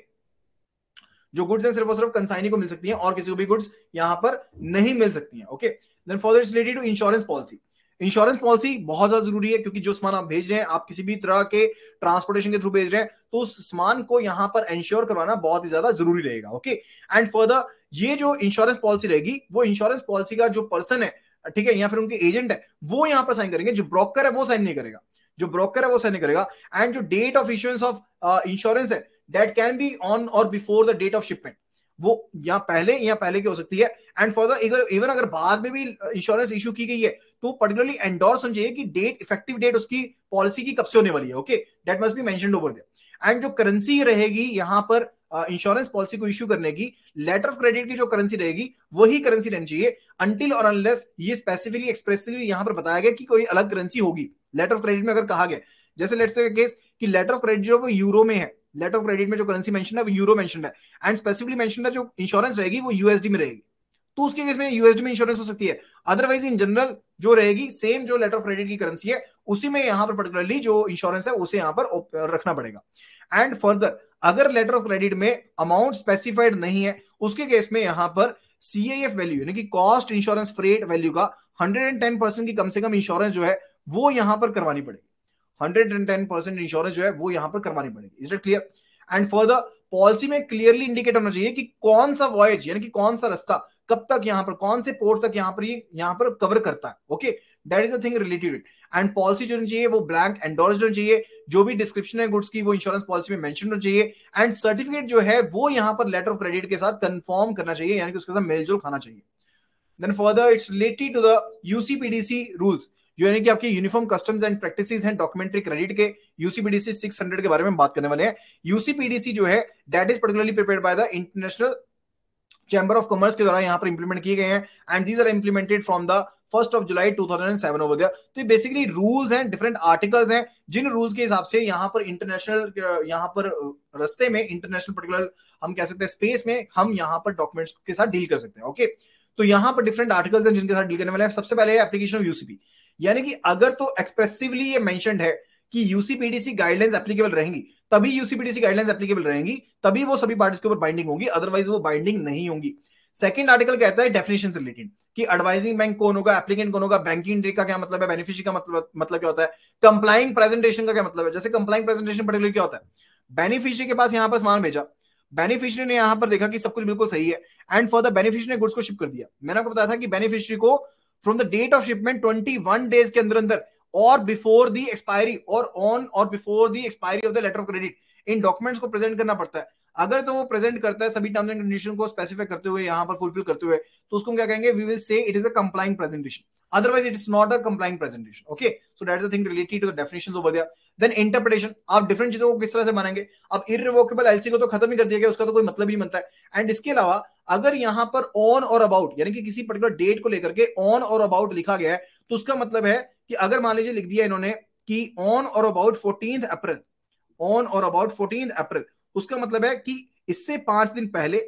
जो गुड्स हैं सिर्फ और सिर्फ कंसाइनी को मिल सकती है और किसी को भी गुड्स यहां पर नहीं मिल सकती है okay then for it's related to insurance policy insurance policy बहुत ज्यादा जरूरी है क्योंकि जो सामान आप भेज रहे हैं आप किसी भी तरह के ट्रांसपोर्टेशन के थ्रू भेज रहे हैं तो उस सामान को यहां पर इंश्योर करवाना बहुत ही ज्यादा जरूरी रहेगा ओके एंड फर्दर ये जो इंश्योरेंस पॉलिसी रहेगी वो इंश्योरेंस पॉलिसी का जो पर्सन है ठीक है या फिर उनके एजेंट है वो यहां पर साइन करेंगे जो ब्रोकर है वो साइन नहीं करेगा जो ब्रोकर है वो साइन नहीं करेगा एंड जो date of insurance of insurance है date can be on or before the date of shipment वो या पहले या पहले की हो सकती है एंड फॉर इवन इवन अगर बाद में भी इंश्योरेंस इश्यू की गई है तो पर्टिकुलरली एंडोर्स होना चाहिए कि डेट इफेक्टिव डेट उसकी पॉलिसी की कब से होने वाली है okay that must be mentioned over there and जो करेंसी रहेगी यहां पर इंश्योरेंस uh, पॉलिसी को इश्यू करने की लेटर ऑफ क्रेडिट की जो करेंसी रहेगी वही करेंसी रहनी चाहिए अंटिल और अनलेस ये स्पेसिफिकली एक्सप्रेसिवली यहां पर बताया गया कि कोई अलग करेंसी होगी लेटर ऑफ क्रेडिट में अगर कहा गया जैसे लेट्स से केस कि लेटर ऑफ क्रेडिट जो वो यूरो में है लेटर ऑफ क्रेडिट में जो करेंसी मेंशन है वो यूरो मेंशन है एंड स्पेसिफिकली मेंशन है जो इंश्योरेंस रहेगी वो यूएसडी में रहेगी तो उसके केस में यूएसडी में इंश्योरेंस हो सकती है अदरवाइज इन जनरल जो रहेगी सेम जो लेटर ऑफ क्रेडिट की करेंसी है उसी में यहां पर पर्टिकुलरली जो इंश्योरेंस है उसे यहां पर रखना पड़ेगा एंड फर्दर अगर लेटर ऑफ क्रेडिट में अमाउंट स्पेसिफाइड नहीं है उसके केस में यहां पर सीआईएफ वैल्यू यानी कि कॉस्ट इंश्योरेंस फ्रेट वैल्यू का 110 परसेंट की कम से कम इंश्योरेंस जो है वो यहां पर करवानी पड़ेगी 110 परसेंट इंश्योरेंस जो है वो यहां पर करवानी पड़ेगी is it clear and further policy में क्लियरली इंडिकेट होना चाहिए कि कौन सा वॉयज यानी कि कौन सा रास्ता कब तक यहाँ पर कौन से पोर्ट तक यहाँ पर ये यहां पर कवर करता है okay that is the thing related and policy जो चाहिए वो ब्लैंक एंडोर्स होनी चाहिए जो भी डिस्क्रिप्शन है गुड्स की वो इंश्योरेंस पॉलिसी में मेंशन होना चाहिए एंड सर्टिफिकेट जो है वो यहाँ पर लेटर ऑफ क्रेडिट के साथ कंफर्म करना चाहिए यानी कि उसके साथ मेलजोल खाना चाहिए then further it's related to the UCPDC rules जो यानी कि आपके यूनिफॉर्म कस्टम्स एंड प्रैक्टिस हैं डॉक्यूमेंट्री क्रेडिट के यूसीपीडीसी सिक्स हंड्रेड के बारे में बात करने वाले हैं यूसीपीडीसी जो है that is particularly prepare by the International Chamber of Commerce के द्वारा यहाँ पर इंप्लीमेंट किए गए हैं and these are implemented from the first of July two thousand seven हो गया तो ये बेसिकली रूल्स हैं डिफरेंट आर्टिकल्स हैं जिन रूल्स के हिसाब से यहाँ पर इंटरनेशनल यहाँ पर रस्ते में इंटरनेशनल पर्टिकुलर हम कह सकते हैं स्पेस में हम यहाँ पर डॉक्यूमेंट्स के साथ डील कर सकते हैं ओके तो यहाँ पर डिफरेंट आर्टिकल्स हैं जिनके साथ डील करने वाले हैं सबसे पहले एप्लीकेशन ऑफ यूसीपी यानी कि अगर तो एक्सप्रेसिवली ये मेंशनड है कि यूसीपीडीसी गाइडलाइंस एप्लीकेबल रहेंगी तभी यूसीपीडीसी गाइडलाइंस एप्लीकेबल रहेंगी तभी वो सभी पार्टीज के ऊपर बाइंडिंग होगी अदरवाइज वो बाइंडिंग नहीं होंगी सेकंड आर्टिकल कहता है डेफिनेशन से रिलेटेड कि एडवाइजिंग बैंक कौन होगा एप्लीकेंट कौन होगा बैंकिंग डे का क्या मतलब है बेनिफिशियरी का मतलब मतलब क्या होता है कंप्लाइंग प्रेजेंटेशन का क्या मतलब है जैसे कंप्लाइंग प्रेजेंटेशन पर्टिकुलर क्या होता है बेनिफिशियरी के पास यहाँ पर सामान भेजा बेनिफिशियरी ने यहाँ पर देखा कि सब कुछ बिल्कुल सही है एंड फॉर द बेनिफिशियरी ने गुड्स को शिप कर दिया मैंने आपको बताया था कि बेनिफिशियरी को from the date of shipment twenty days के अंदर अंदर और बिफोर दी एक्सपायरी और on or before the expiry of the letter of credit इन डॉक्यूमेंट्स को प्रेजेंट करना पड़ता है अगर तो वो प्रेजेंट करता है सभी टर्म्स एंड कंडीशन को स्पेसिफाई करते हुए यहां पर फुलफिल करते हुए तो उसको क्या कहेंगे we will say it is a complying presentation otherwise it is not a complying presentation okay so that is the thing related to the definitions over there then interpretation आप डिफरेंट चीजों को किस तरह से मानेंगे अब irrevocable एलसी को तो खत्म ही कर दिया गया उसका तो कोई मतलब ही नहीं बनता है एंड इसके अलावा अगर यहां पर ऑन और अबाउट यानी कि किसी पर्टिकुलर डेट को लेकर के ऑन और अबाउट लिखा गया है तो उसका मतलब है कि अगर मान लीजिए लिख दिया इन्होंने कि on or about fourteen April on or about fourteen April उसका मतलब है कि इससे पांच दिन पहले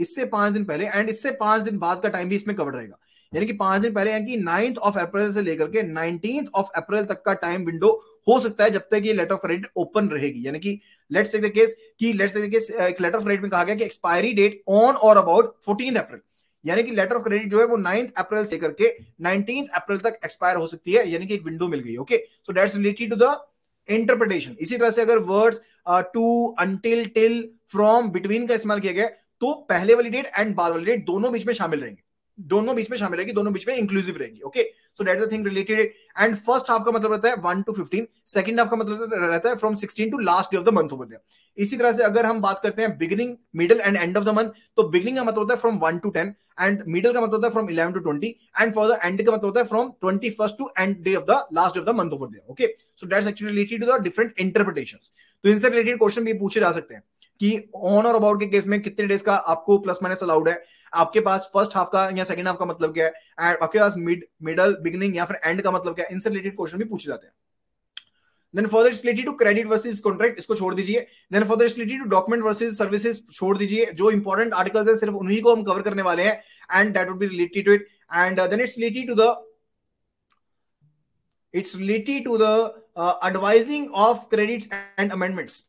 इससे पांच दिन पहले एंड इससे पांच दिन बाद का टाइम भी इसमें कवर रहेगा यानी कि पांच दिन पहले यानी कि नाइन्थ ऑफ अप्रैल से लेकर के नाइनटीन ऑफ अप्रैल तक का टाइम विंडो हो सकता है जब तक ये लेटर ऑफ क्रेडिट ओपन रहेगी यानी कि लेट से केस कि लेट से केस एक लेटर ऑफ क्रेडिट में कहा गया कि expiry date on or about fourteen April यानी कि लेटर ऑफ क्रेडिट जो है वो नाइन्थ अप्रैल से करके नाइनटीन अप्रैल तक एक्सपायर हो सकती है यानी कि एक विंडो मिल गई okay so that's related to the interpretation इसी तरह से अगर words to until till from between का इस्तेमाल किया गया तो पहले वाली डेट एंड बाद वाली डेट दोनों बीच में शामिल रहेंगे दोनों बीच में शामिल रहेगी दोनों बीच में इंक्लूसिव रहेगी okay so that's the thing related and first half का मतलब रहता है one to fifteen second half का मतलब रहता है from sixteen to last day of the month होते हैं इसी तरह से अगर हम बात करते हैं beginning middle and end of the month तो बिगिनिंग का मतलब होता है from one to ten and middle का मतलब होता है from eleven to twenty and for the end का मतलब होता है from twenty first to end day of the last of the month over there okay so that's actually related to the different interpretation तो इनसे रिलेटेड question भी पूछे जा सकते हैं कि ऑन और अबाउट के केस में कितने डेज का आपको प्लस माइनस अलाउड है आपके पास फर्स्ट हाफ का या सेकंड हाफ का मतलब क्या है एंड आपके पास मिड मिडल बिगनिंग या फिर एंड का मतलब क्या है इनसे रिलेटेड क्वेश्चन भी पूछे जाते हैं then for it's related to credit versus contract इसको छोड़ दीजिए then for it's related to document versus services छोड़ दीजिए जो इंपॉर्टेंट आर्टिकल्स है सिर्फ उन्हीं को हम कवर करने वाले हैं and that would be related to it and then it's related to the it's related to the advising of of and amendments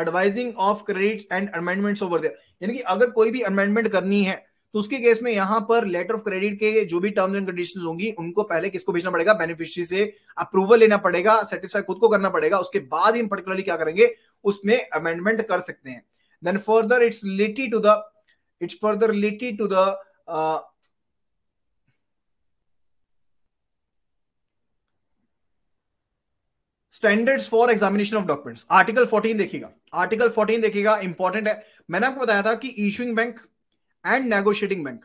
advising of of and amendments over there यानी कि अगर कोई भी अमेंडमेंट करनी है तो उसके केस में यहां पर लेटर ऑफ क्रेडिट के जो भी टर्म्स एंड कंडीशंस होंगी उनको पहले किसको भेजना पड़ेगा बेनिफिशियरी से अप्रूवल लेना पड़ेगा सेटिस्फाई खुद को करना पड़ेगा उसके बाद ही हम पर्टिकुलरली क्या करेंगे उसमें अमेंडमेंट कर सकते हैं then further it's related to the it's further related to the standards for examination of documents article 14 देखिएगा आर्टिकल 14 देखिएगा इंपॉर्टेंट है मैंने आपको बताया था कि issuing bank and negotiating bank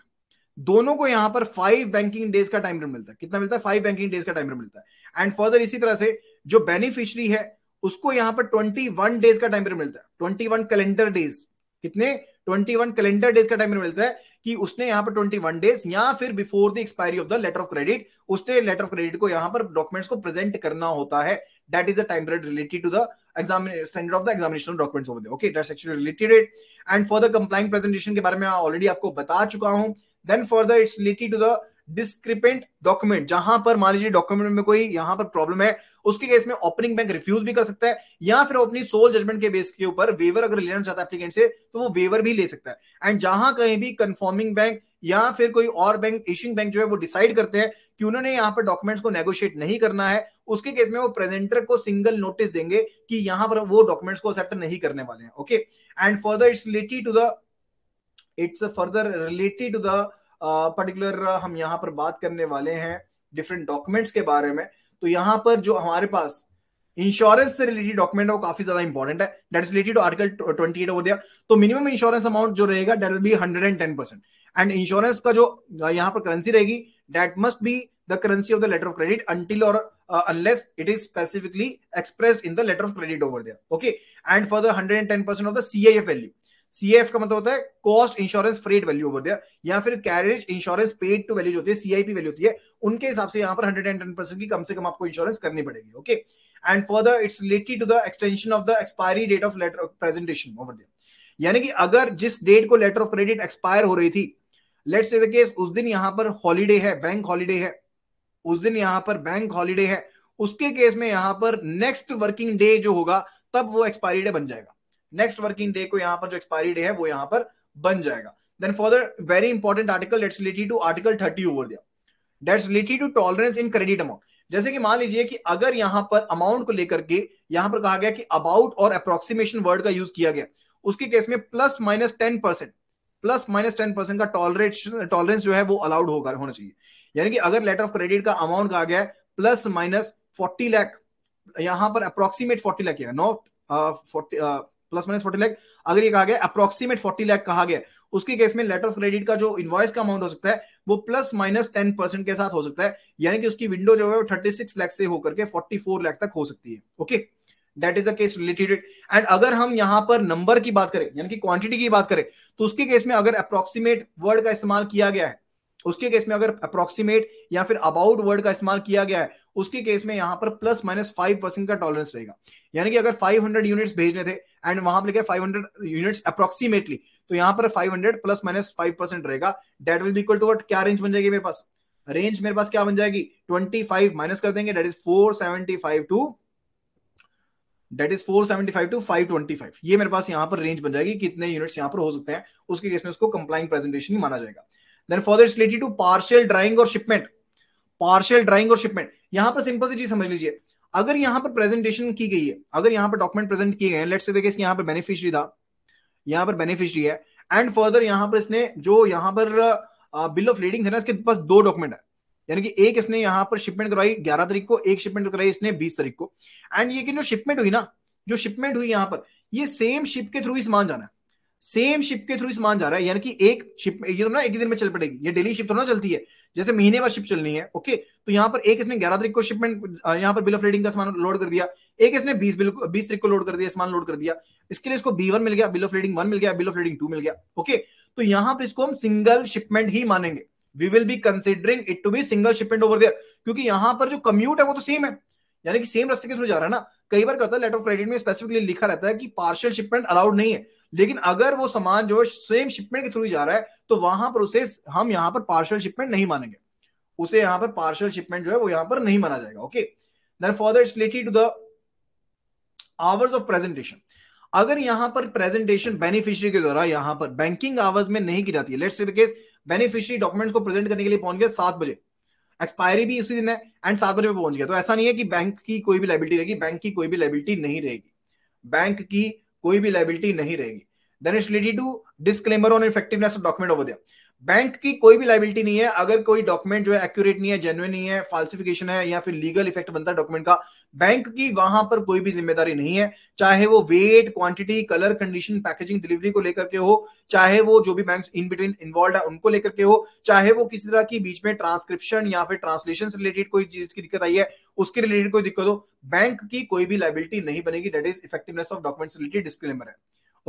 दोनों को यहां पर फाइव बैंकिंग डेज का टाइम मिलता है कितना मिलता है फाइव बैंकिंग डेज का टाइम मिलता है एंड फर्दर इसी तरह से जो बेनिफिशियरी है उसको यहां पर ट्वेंटी वन डेज का टाइम मिलता है ट्वेंटी वन कैलेंडर डेज कितने ट्वेंटी वन कैलेंडर डेज का टाइम मिलता है कि उसने यहां पर ट्वेंटी वन डेज या फिर before the expiry of the letter of credit उसने लेटर ऑफ क्रेडिट को यहां पर डॉक्यूमेंट्स को प्रेजेंट करना होता है That is the time period related to the exam standard of the examinational documents over there. Okay, that's actually related it. And for the complying presentation के बारे में already aapko bata chuka hu Then further it's related to the discrepant document जहां पर मान लीजिए document में कोई यहां पर प्रॉब्लम है उसके केस में ओपनिंग बैंक रिफ्यूज भी कर सकता है या फिर अपनी सोल जजमेंट के बेस के ऊपर वेवर अगर लेना चाहता है एप्लीकेंट से तो वो वेवर भी ले सकता है एंड जहां कहीं भी कंफर्मिंग बैंक या फिर कोई और बैंक एशियन बैंक जो है वो डिसाइड करते हैं कि उन्होंने यहां पर डॉक्यूमेंट्स को नेगोशिएट नहीं करना है उसके केस में वो प्रेजेंटर को सिंगल नोटिस देंगे कि यहां पर वो डॉक्यूमेंट्स को एक्सेप्ट नहीं करने वाले हैं okay and further it's related to the it's further related to the particular हम यहां पर बात करने वाले हैं डिफरेंट डॉक्यूमेंट्स के बारे में तो यहां पर जो हमारे पास इंश्योरेंस से रिलेटेड डॉक्यूमेंट है वो काफी ज्यादा इंपॉर्टेंट है that is related to article twenty eight over दिया तो मिनिमम इंश्योरेंस अमाउंट जो रहेगा that will be hundred and ten percent and insurance का जो यहाँ पर करेंसी रहेगी that must be the currency of the letter of credit until or uh, unless it is specifically expressed in the letter of credit over there okay and for the 110% of the cif value CIF का मतलब होता है cost insurance freight value over दिया या फिर carriage insurance paid to value होती है CIP value होती है उनके हिसाब से यहाँ पर हंड्रेड एंड टेन परसेंट की कम से कम आपको इंश्योरेंस करनी पड़ेगी okay and further it's related to the extension of the expiry date of letter presentation over दिया यानी कि अगर जिस डेट को लेटर ऑफ क्रेडिट एक्सपायर हो रही थी लेट्स से द केस उस दिन यहाँ पर हॉलीडे है बैंक हॉलीडे है उस दिन यहां पर बैंक हॉलीडे है उसके केस में यहां पर नेक्स्ट वर्किंग डे जो होगा तब वो एक्सपायरी डे बन जाएगा नेक्स्ट वर्किंग डे को यहां पर जो एक्सपायरी डे है वो यहां पर बन जाएगा then for the very important article dates related to article thirty over दिया dates related to tolerance in credit amount जैसे कि मान लीजिए कि अगर यहां पर अमाउंट को लेकर के यहां पर कहा गया कि अबाउट और अप्रोक्सीमेशन वर्ड का यूज किया गया उसके केस में plus minus ten percent plus minus ten percent का टॉलरेंस टॉलरेंस जो है वो अलाउड होगा होना चाहिए यानी कि अगर लेटर ऑफ क्रेडिट का अमाउंट कहा गया है प्लस माइनस फोर्टी लैख यहां पर approximate forty lakh not forty plus minus forty lakh अगर ये कहा गया अप्रोक्सीमेट फोर्टी लैख कहा गया उसके केस में लेटर ऑफ क्रेडिट का जो इन्वॉइस का अमाउंट हो सकता है वो प्लस माइनस टेन परसेंट के साथ हो सकता है यानी कि उसकी विंडो जो है वो थर्टी सिक्स लैख से होकर के फोर्टी फोर लैख तक हो सकती है okay that is the case related and अगर हम यहां पर नंबर की बात करें यानी कि क्वांटिटी की बात करें तो उसके केस में अगर अप्रोक्सीमेट वर्ड का इस्तेमाल किया गया है उसके केस में अगर अप्रोक्सीमेट या फिर अबाउट वर्ड का इस्तेमाल किया गया है उसके केस में यहाँ पर प्लस माइनस फाइव परसेंट का टॉलरेंस रहेगा यानी कि अगर 500 यूनिट्स भेजने थे एंड वहां पर लिखे फाइव हंड्रेड यूनिट्स अप्रोक्सीमेटली तो यहाँ पर 500 प्लस माइनस फाइव परसेंट रहेगा that will equal to what क्या रेंज बन जाएगी मेरे पास रेंज मेरे पास क्या बन जाएगी ट्वेंटी फाइव माइनस कर देंगे that is four seventy five to that is 475 to 525 ये मेरे पास यहाँ पर रेंज बन जाएगी कितने यूनिट्स यहाँ पर हो सकते हैं उसके केस में उसको कंप्लाइंग प्रेजेंटेशन ही माना जाएगा then further it's related to partial drawing और शिपमेंट पार्शियल ड्राइंग और शिपमेंट यहां पर सिंपल सी चीज समझ लीजिए अगर यहां पर प्रेजेंटेशन की गई है अगर यहां पर डॉक्यूमेंट प्रेजेंट किए गए लेट्स से देखिए यहां पर बेनिफिशियरी था यहां पर बेनिफिशियरी है एंड फर्दर यहां पर इसने जो यहां पर बिल ऑफ लेडिंग है ना इसके पास दो डॉक्यूमेंट है यानी कि एक इसने यहां पर शिपमेंट करवाई 11 तारीख को एक शिपमेंट कराई इसने 20 तारीख को एंड ये कि जो शिपमेंट हुई ना जो शिपमेंट हुई यहां पर ये सेम शिप के थ्रू ही सामान जाना है सेम शिप के थ्रू सामान जा रहा है यानी कि एक शिप ये तो ना एक दिन में चल पड़ेगी ये डेली शिप तो ना चलती है जैसे महीने बाद शिप चलनी है ओके तो यहाँ पर एक इसने ग्यारह तारीख को शिपमेंट यहाँ पर बिल ऑफ लेडिंग का सामान लोड कर दिया एक इसने बीस बिल बीस तारीख को लोड कर दिया सामान लोड कर दिया इसके लिए इसको बी वन मिल गया बिल ऑफ लेडिंग वन मिल गया बिल ऑफ लेडिंग टू मिल गया ओके तो यहाँ पर इसको हम सिंगल शिपमेंट ही मानेंगे we will be considering it to be single shipment over there क्योंकि यहाँ पर जो कम्यूट है वो तो सेम है यानी कि सेम रस्ते के थ्रू जा रहा है ना कई बार क्या होता है लेटर ऑफ क्रेडिट में स्पेसिफिकली लिखा रहता है कि पार्शियल शिपमेंट अलाउड नहीं है लेकिन अगर वो सामान जो है सेम शिपमेंट के थ्रू जा रहा है तो वहां पर उसे हम यहाँ पर पार्शल शिपमेंट नहीं मानेंगे उसे यहाँ पर पार्शल शिपमेंट जो है वो यहाँ पर नहीं माना जाएगा okay then for it's related to the hours of presentation अगर यहां पर प्रेजेंटेशन बेनिफिशियरी के द्वारा यहां पर बैंकिंग आवर्स में नहीं की जाती है let's say the case beneficiary documents को प्रेजेंट करने के लिए पहुंच गया सात बजे एक्सपायरी भी उसी दिन है एंड सात बजे पहुंच गया तो ऐसा नहीं है कि बैंक की कोई भी लाइबिलिटी रहेगी बैंक की कोई भी लाइबिलिटी नहीं रहेगी बैंक की कोई भी लाइबिलिटी नहीं रहेगी then it's related to disclaimer on effectiveness of document over there bank की कोई भी लाइबिलिटी नहीं है अगर कोई डॉक्यूमेंट जो है एक्यूरेट नहीं है जेनुअन नहीं है फाल्सिफिकेशन है या फिर लीगल इफेक्ट बनता है डॉक्यूमेंट का बैंक की वहां पर कोई भी जिम्मेदारी नहीं है चाहे वो weight quantity colour condition packaging delivery को लेकर के हो चाहे वो जो भी बैंक इन बिटवीन इन्वॉल्व है उनको लेकर के हो चाहे वो किसी तरह की बीच में ट्रांसक्रिप्शन या फिर ट्रांसलेशन से रिलेटेड कोई चीज की दिक्कत आई है उसके रिलेटेड कोई दिक्कत हो बैंक की कोई भी लाइबिलिटी नहीं बनेगी that is effectiveness of document related disclaimer है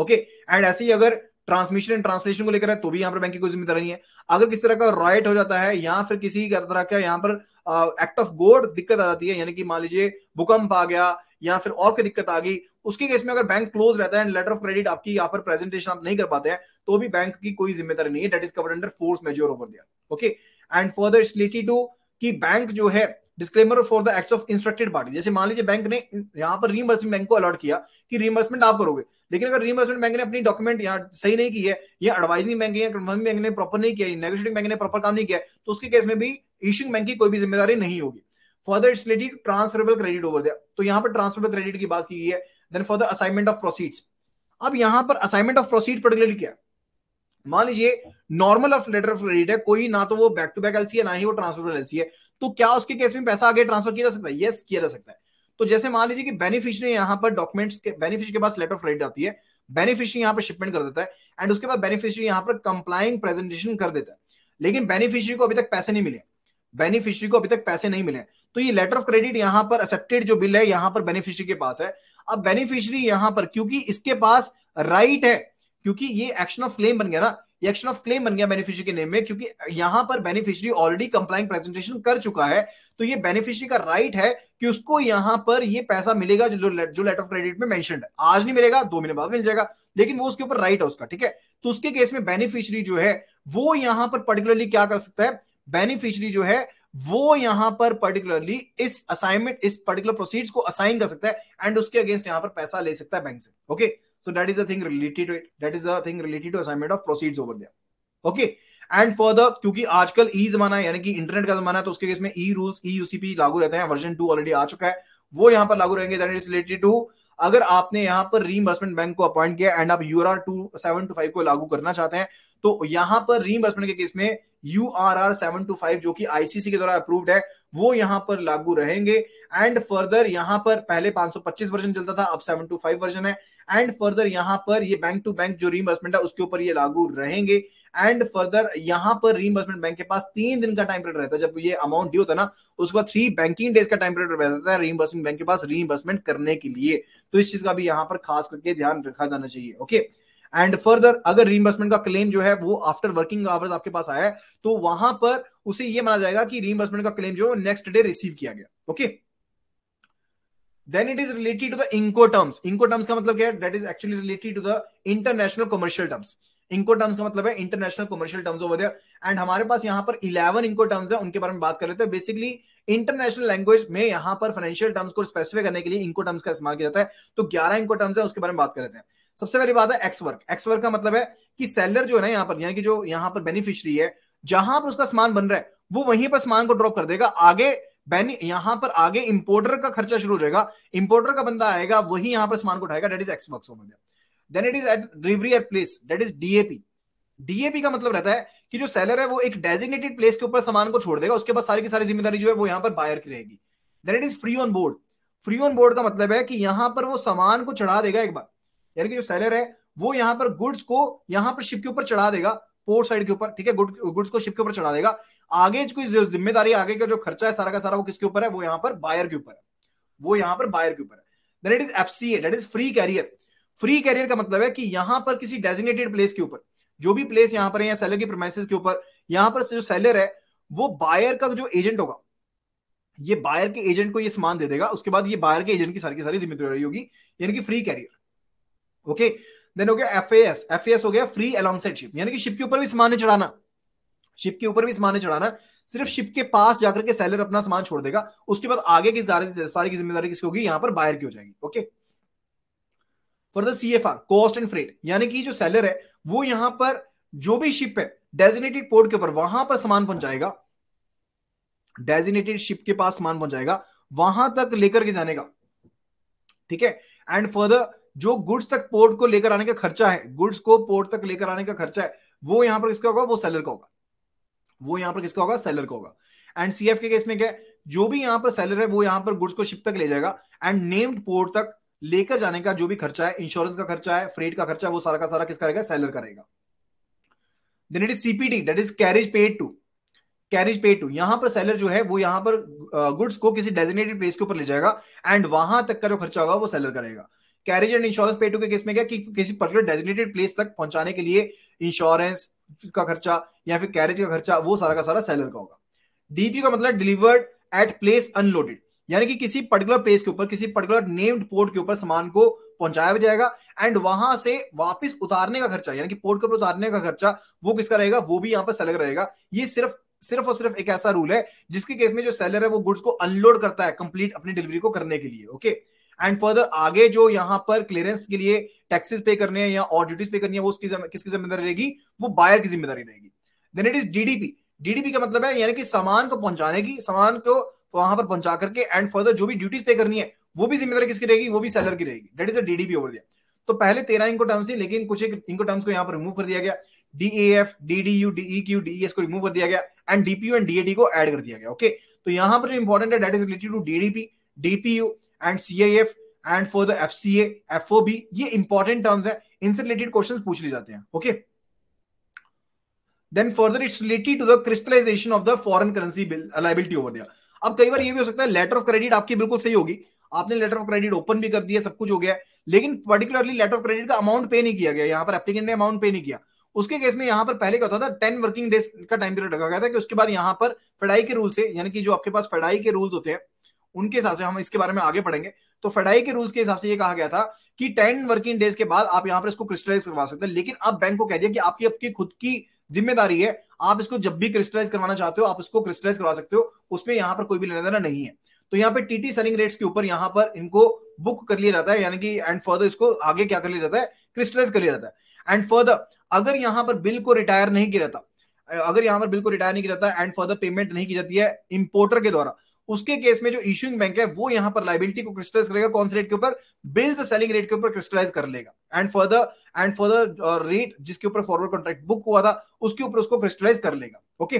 ओके एंड ऐसे ही अगर ट्रांसमिशन एंड ट्रांसलेशन को लेकर है तो भी यहाँ पर बैंकिंग को जिम्मेदारी है अगर किसी तरह का रॉयट हो जाता है या फिर किसी तरह का यहाँ पर एक्ट ऑफ गोड दिक्कत आ जाती है यानी कि मान लीजिए भूकंप आ गया या फिर और कोई दिक्कत आ गई उसके केस में अगर बैंक क्लोज रहता है एंड लेटर ऑफ क्रेडिट आपकी यहाँ पर प्रेजेंटेशन आप नहीं कर पाते हैं तो भी बैंक की कोई जिम्मेदारी नहीं है that is covered under force majeure over there okay and further it's related to कि बैंक जो है disclaimer for the acts of instructed party जैसे मान लीजिए बैंक ने यहाँ पर रीइंबर्समेंट बैंक को अलॉट किया कि रीइंबर्समेंट आप करोगे लेकिन अगर रीइंबर्समेंट बैंक ने अपनी डॉक्यूमेंट यहाँ सही नहीं की है या एडवाइजिंग बैंक या कन्फर्मिंग बैंक ने प्रॉपर नहीं किया नेगोशिएटिंग बैंक ने प्रॉपर काम नहीं किया तो उसके केस में भी इशूइंग बैंक की कोई भी जिम्मेदारी नहीं होगी further it's related transferable credit over दिया तो यहाँ पर ट्रांसफरेबल क्रेडिट की बात की गई है then for the assignment of proceeds अब यहाँ पर असाइनमेंट ऑफ प्रोसीड पर्टिकुलरली क्या मान लीजिए normal of letter of credit है कोई ना तो वो बैक टू बैक एलसी है ना ही वो ट्रांसफर एलसी है तो क्या उसके केस में पैसा आगे ट्रांसफर किया जा सकता है यस किया जा सकता है तो जैसे मान लीजिए कि बेनिफिशरी यहाँ पर डॉक्यूमेंट्स के बेनिफिशरी के पास लेटर ऑफ क्रेडिट आती है बेनिफिशरी यहाँ पर शिपमेंट कर देता है एंड उसके बाद बेनिफिशरी यहाँ पर कंप्लाइंग प्रेजेंटेशन कर देता है लेकिन बेनिफिशरी को अभी तक पैसे नहीं मिले बेनिफिशरी को अभी तक पैसे नहीं मिले तो ये लेटर ऑफ क्रेडिट यहाँ पर एक्सेप्टेड जो बिल है यहाँ पर बेनिफिशरी के पास है अब बेनिफिशरी यहाँ पर क्योंकि इसके पास राइट right है क्योंकि ये एक्शन ऑफ क्लेम बन गया ना ये एक्शन ऑफ क्लेम बन गया बेनिफिशियरी के नेम में क्योंकि यहां पर बेनिफिशियरी ऑलरेडी कंप्लाइंग प्रेजेंटेशन कर चुका है तो ये बेनिफिशियरी का राइट है कि उसको यहां पर ये पैसा मिलेगा जो जो लेटर ऑफ क्रेडिट में मेंशन है आज नहीं मिलेगा दो महीने बाद मिल जाएगा लेकिन वो उसके ऊपर राइट है उसका ठीक है तो उसके केस में बेनिफिशियरी जो है वो यहां पर पर्टिकुलरली क्या कर सकता है बेनिफिशियरी जो है वो यहां पर पर्टिकुलरली इस असाइनमेंट इस पर्टिकुलर प्रोसीड्स को असाइन कर सकता है एंड उसके अगेंस्ट यहां पर पैसा ले सकता है बैंक से okay okay? So that is a thing related to it. That is a thing related to assignment of proceeds over there. Okay. And further क्योंकि आजकल ई e जमाना है यानी कि इंटरनेट का जमाना है तो उसके केस में ई रूल्स ई यूसीपी लागू रहते हैं वर्जन टू ऑलरेडी आ चुका है वो यहाँ पर लागू रहेंगे रिलेटेड टू अगर आपने यहां पर रीइंबर्समेंट बैंक को अपॉइंट किया एंड आप U R to seven two five को लागू करना चाहते हैं तो यहां पर रीइंबर्समेंट के केस में U R R seven two five जो कि आईसीसी के द्वारा अप्रूव्ड है वो यहां पर लागू रहेंगे एंड फर्दर यहां पर पहले 525 वर्जन चलता था अब सेवन टू फाइव वर्जन है एंड फर्दर यहाँ पर ये बैंक टू बैंक जो रीइम्बर्समेंट है उसके ऊपर ये लागू रहेंगे एंड फर्दर यहाँ पर रीइम्बर्समेंट बैंक के पास तीन दिन का टाइम पीरियड रहता है जब ये अमाउंट ड्यू होता है ना उसके बाद थ्री बैंकिंग डेज का टाइम पीरियड रहता है रीइम्बर्समेंट बैंक के पास रीइम्बर्समेंट करने के लिए तो इस चीज का भी यहाँ पर खास करके ध्यान रखा जाना चाहिए ओके एंड फर्दर अगर रीइम्बर्समेंट का क्लेम जो है वो आफ्टर वर्किंग आवर्स आपके पास आया है तो वहां पर उसे ये माना जाएगा कि रीइम्बर्समेंट का क्लेम जो है नेक्स्ट डे रिसीव किया गया okay okay? then it is related to the incoterms incoterms का मतलब क्या है that is actually related to the international commercial terms incoterms का मतलब है international commercial terms over there and हमारे पास यहाँ पर 11 incoterms है उनके बारे में बात कर लेते हैं basically इंटरनेशनल लैंग्वेज में यहाँ पर फाइनेंशियल टर्म्स को स्पेसिफाई करने के लिए टर्म्स का इस्तेमाल किया जाता है तो 11 इंकोटर्म्स है उसके बारे में बात कर लेते हैं सबसे पहली बात है एक्स वर्क एक्स वर्क का मतलब है कि सेलर जो है ना यहाँ पर यानी कि जो यहाँ पर बेनिफिशरी है जहां पर उसका सामान बन रहा है वो वहीं पर सामान को ड्रॉप कर देगा आगे बैन यहां पर आगे इंपोर्टर का खर्चा शुरू हो जाएगा इंपोर्टर का बंदा आएगा वही यहां पर सामान को उठाएगा that is ex works of India then it is at delivery at place that is DAP DAP का मतलब रहता है कि जो सेलर है वो एक डेजिग्नेटेड प्लेस के ऊपर सामान को छोड़ देगा उसके बाद सारी की सारी जिम्मेदारी जो है वो यहां पर बायर की रहेगी then it is free on board free on board का मतलब है कि यहां पर वो सामान को चढ़ा देगा एक बार यानी कि जो सेलर है वो यहां पर गुड्स को यहां पर शिप के ऊपर चढ़ा देगा पोर्ट साइड के ऊपर ठीक है गुड्स को शिप के ऊपर चढ़ा देगा आगे कोई जिम्मेदारी आगे का जो खर्चा है सारा का सारा वो किसके ऊपर है वो यहाँ पर बायर के ऊपर है वो यहाँ पर बायर के ऊपर है then it is FCA that is free carrier free carrier का मतलब है कि यहाँ पर किसी डेजिग्नेटेड प्लेस के ऊपर जो भी प्लेस यहाँ पर है या सेलर की प्रोमाइसिस के ऊपर यहाँ पर जो सेलर है वो बायर का जो एजेंट होगा ये बायर के एजेंट को ये सामान दे देगा उसके बाद ये बायर के एजेंट की सारी की सारी जिम्मेदारी होगी यानी कि फ्री कैरियर ओके देन हो गया एफ एस एफ एस हो गया फ्री अलाउंसेट शिप यानी कि शिप के ऊपर भी सामान चढ़ाना शिप के ऊपर भी सामान चढ़ाना सिर्फ शिप के पास जाकर के सेलर अपना सामान छोड़ देगा उसके बाद आगे की सारी सारी की जिम्मेदारी किसकी होगी यहां पर बायर की हो जाएगी okay for the C F R cost and freight यानी कि जो सेलर है वो यहां पर जो भी शिप है डेजिनेटेड पोर्ट के ऊपर वहां पर सामान पहुंचाएगा डेजिनेटेड शिप के पास सामान पहुंचाएगा वहां तक लेकर के जाने का ठीक है एंड फर्दर जो गुड्स तक पोर्ट को लेकर आने का खर्चा है गुड्स को पोर्ट तक लेकर आने का खर्चा है वो यहां पर किसका होगा वो सेलर का होगा वो यहाँ पर किसका होगा सेलर का होगा एंड सीएफ के केस में क्या है जो भी यहाँ पर सेलर है वो यहाँ पर गुड्स को शिप तक ले जाएगा एंड नेम्ड पोर्ट तक लेकर जाने का जो भी खर्चा है इंश्योरेंस का खर्चा है फ्रेट का खर्चा है वो सारा का सारा किसका रहेगा सेलर करेगा then it is CPT that is carriage paid to carriage paid to यहां पर सेलर जो है वो यहां पर गुड्स को किसी डेजिग्नेटेड प्लेस के ऊपर ले जाएगा एंड वहां तक का जो खर्चा होगा वो सेलर करेगा carriage and insurance paid to के केस में क्या कि किसी पर्टिकुलर डेजिग्नेटेड प्लेस तक पहुंचाने के लिए इंश्योरेंस का खर्चा या फिर कैरेज का खर्चा वो सारा का सारा सेलर का होगा डीपी का मतलब डिलीवर्ड एट प्लेस अनलोडेड यानी कि किसी पर्टिकुलर प्लेस के ऊपर किसी पर्टिकुलर नेम्ड पोर्ट के ऊपर सामान को पहुंचाया जाएगा एंड वहां से वापस उतारने का खर्चा यानी कि पोर्ट के ऊपर उतारने का खर्चा वो किसका रहेगा वो भी यहां पर सेलर रहेगा ये सिर्फ सिर्फ और सिर्फ एक ऐसा रूल है जिसके केस में जो सेलर है वो गुड्स को अनलोड करता है कंप्लीट अपनी डिलीवरी को करने के लिए ओके okay? एंड फर्दर आगे जो यहाँ पर क्लियरेंस के लिए टैक्सेस पे करने हैं या और ड्यूटीज पे करनी है वो उसकी किसकी जिम्मेदारी रहेगी वो बायर की जिम्मेदारी रहेगी then it is DDP DDP का मतलब है यानी कि सामान को पहुंचाने की सामान को वहां पर पहुंचा करके एंड फर्दर जो भी ड्यूटीज पे करनी है वो भी जिम्मेदारी किसकी रहेगी वो भी सेलर की रहेगी that is a DDP over दिया तो पहले तेरह इनको टर्म्स थी लेकिन कुछ एक इनको टर्म्स को यहाँ पर रिमूव कर दिया गया D D DDU DEQ S को रिमूव कर दिया गया एंड डीपीयू एंड डीएडी को एड कर दिया गया ओके तो यहाँ पर जो इंपॉर्टेंट है that is related to DDP DPU and C I F and for the F F C O B ये इंपॉर्टेंट टर्म्स है इनसे रिलेटेड क्वेश्चन पूछ लिए जाते हैं okay then further it's related to the crystallization of the foreign currency liability over there अब कई बार ये भी हो सकता है लेटर ऑफ क्रेडिट आपकी बिल्कुल सही होगी आपने लेटर ऑफ क्रेडिट ओपन भी कर दिया सब कुछ हो गया लेकिन पर्टिकुलरली लेटर ऑफ क्रेडिट का अमाउंट पे नहीं किया गया यहाँ पर एप्लीकेंट ने अमाउंट पे नहीं किया उसके केस में यहाँ पर पहले क्या होता था टेन वर्किंग डेज का टाइम पीरियड रखा गया था कि उसके बाद यहाँ पर फेडाई के रूल से यानी कि जो आपके पास फेडाई के रूल्स होते हैं उनके हिसाब से हम इसके बारे में आगे पढ़ेंगे तो फेडाई के रूल्स के हिसाब से ये कहा गया था कि टेन वर्किंग डेज के बाद आप यहाँ पर इसको क्रिस्टलाइज करवा सकते हैं लेकिन अब बैंक को कह दिया कि आपकी अपनी खुद की जिम्मेदारी है आप इसको जब भी क्रिस्टलाइज करवाना चाहते हो आप इसको क्रिस्टलाइज करवा सकते हो उसमें यहाँ पर कोई भी लेना देना नहीं है तो यहाँ पे टीटी सेलिंग रेट्स के ऊपर यहाँ पर इनको बुक कर लिया जाता है यानी कि एंड फर्दर इसको आगे क्या कर लिया जाता है क्रिस्टलाइज कर लिया जाता है एंड फर्दर अगर यहाँ पर बिल को रिटायर नहीं किया जाता अगर यहाँ पर बिल को रिटायर नहीं किया जाता एंड फर्दर पेमेंट नहीं की जाती है इंपोर्टर के द्वारा उसके केस में जो इश्यूइंग बैंक है वो यहां पर लाइबिलिटी को क्रिस्टलाइज करेगा कौन से रेट के ऊपर बिल्स सेलिंग रेट के ऊपर क्रिस्टलाइज कर लेगा and further and further rate जिसके ऊपर फॉरवर्ड कॉन्ट्रैक्ट बुक हुआ था उसके ऊपर उसको क्रिस्टलाइज कर लेगा ओके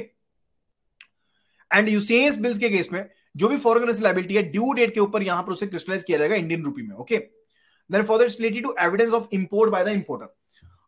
एंड यूसीएस बिल्स के केस में जो भी फॉरन करेंसी लाइबिलिटी है ड्यू डेट के ऊपर यहां पर उसे क्रिस्टलाइज किया जाएगा इंडियन रूपी में okay then further it's related to evidence of import by the importer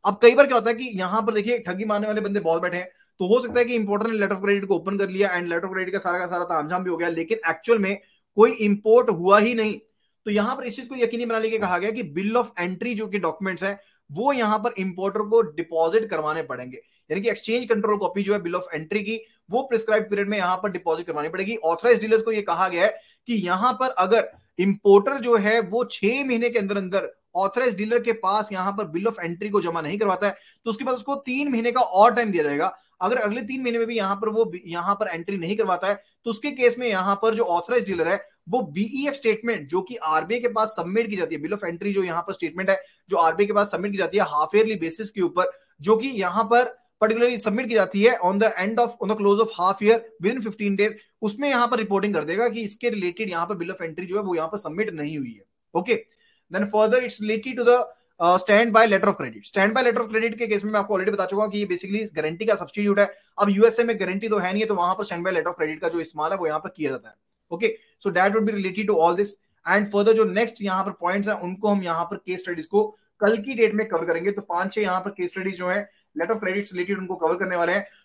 अब कई बार क्या होता है कि यहां पर देखिए ठगी मारने वाले बंदे बहुत बैठे हैं तो हो सकता है कि इंपोर्टर ने लेटर ऑफ क्रेडिट को ओपन कर लिया एंड लेटर ऑफ क्रेडिट का सारा का सारा तामझाम भी हो गया लेकिन एक्चुअल में कोई इंपोर्ट हुआ ही नहीं तो यहां पर इस चीज को यकीनी बना लेके कहा गया कि बिल ऑफ एंट्री जो कि डॉक्यूमेंट्स है वो यहां पर इंपोर्टर को डिपॉजिट करवाने पड़ेंगे यानी कि एक्सचेंज कंट्रोल कॉपी जो है बिल ऑफ एंट्री की वो प्रिस्क्राइब पीरियड में यहां पर डिपॉजिट करवानी पड़ेगी ऑथराइज डीलर्स को ये कहा गया है कि यहां पर अगर इंपोर्टर जो है वो छह महीने के अंदर अंदर ऑथराइज डीलर के पास यहां पर बिल ऑफ एंट्री को जमा नहीं करवाता है तो उसके बाद उसको तीन महीने का और टाइम दिया जाएगा अगर अगले तीन महीने में भी यहां पर वो यहां पर एंट्री नहीं करवाता है तो उसके केस में यहां पर जो ऑथराइज डीलर है वो बीईएफ स्टेटमेंट e जो कि आरबीआई के पास सबमिट की जाती है बिल ऑफ एंट्री जो यहां पर स्टेटमेंट है जो आरबीआई के पास सबमिट की जाती है हाफ ईयरली बेसिस के ऊपर जो कि यहां पर पर्टिकुलरली सबमिट की जाती है on the end of on the close of half year within fifteen days उसमें यहाँ पर रिपोर्टिंग कर देगा कि इसके रिलेटेड यहाँ पर बिल ऑफ एंट्री जो है वो यहाँ पर सबमिट नहीं हुई है okay then further it's related to the standby letter of credit standby letter of credit के केस में मैं आपको ऑलरेडी बता चुका हूं कि ये बेसिकली गारंटी का सब्सटीट्यूट है अब यूएसए में गारंटी तो है नहीं है तो वहां पर standby letter of credit का जो इस्तेमाल है वो यहाँ पर किया जाता है okay so that would be related to all this and further जो नेक्स्ट यहाँ पर पॉइंट्स हैं उनको हम यहाँ पर केस स्टडीज को कल की डेट में कवर करेंगे तो पांच छह यहाँ पर केस स्टडीज जो है लेटर ऑफ क्रेडिट्स रिलेटेड उनको कवर करने वाले हैं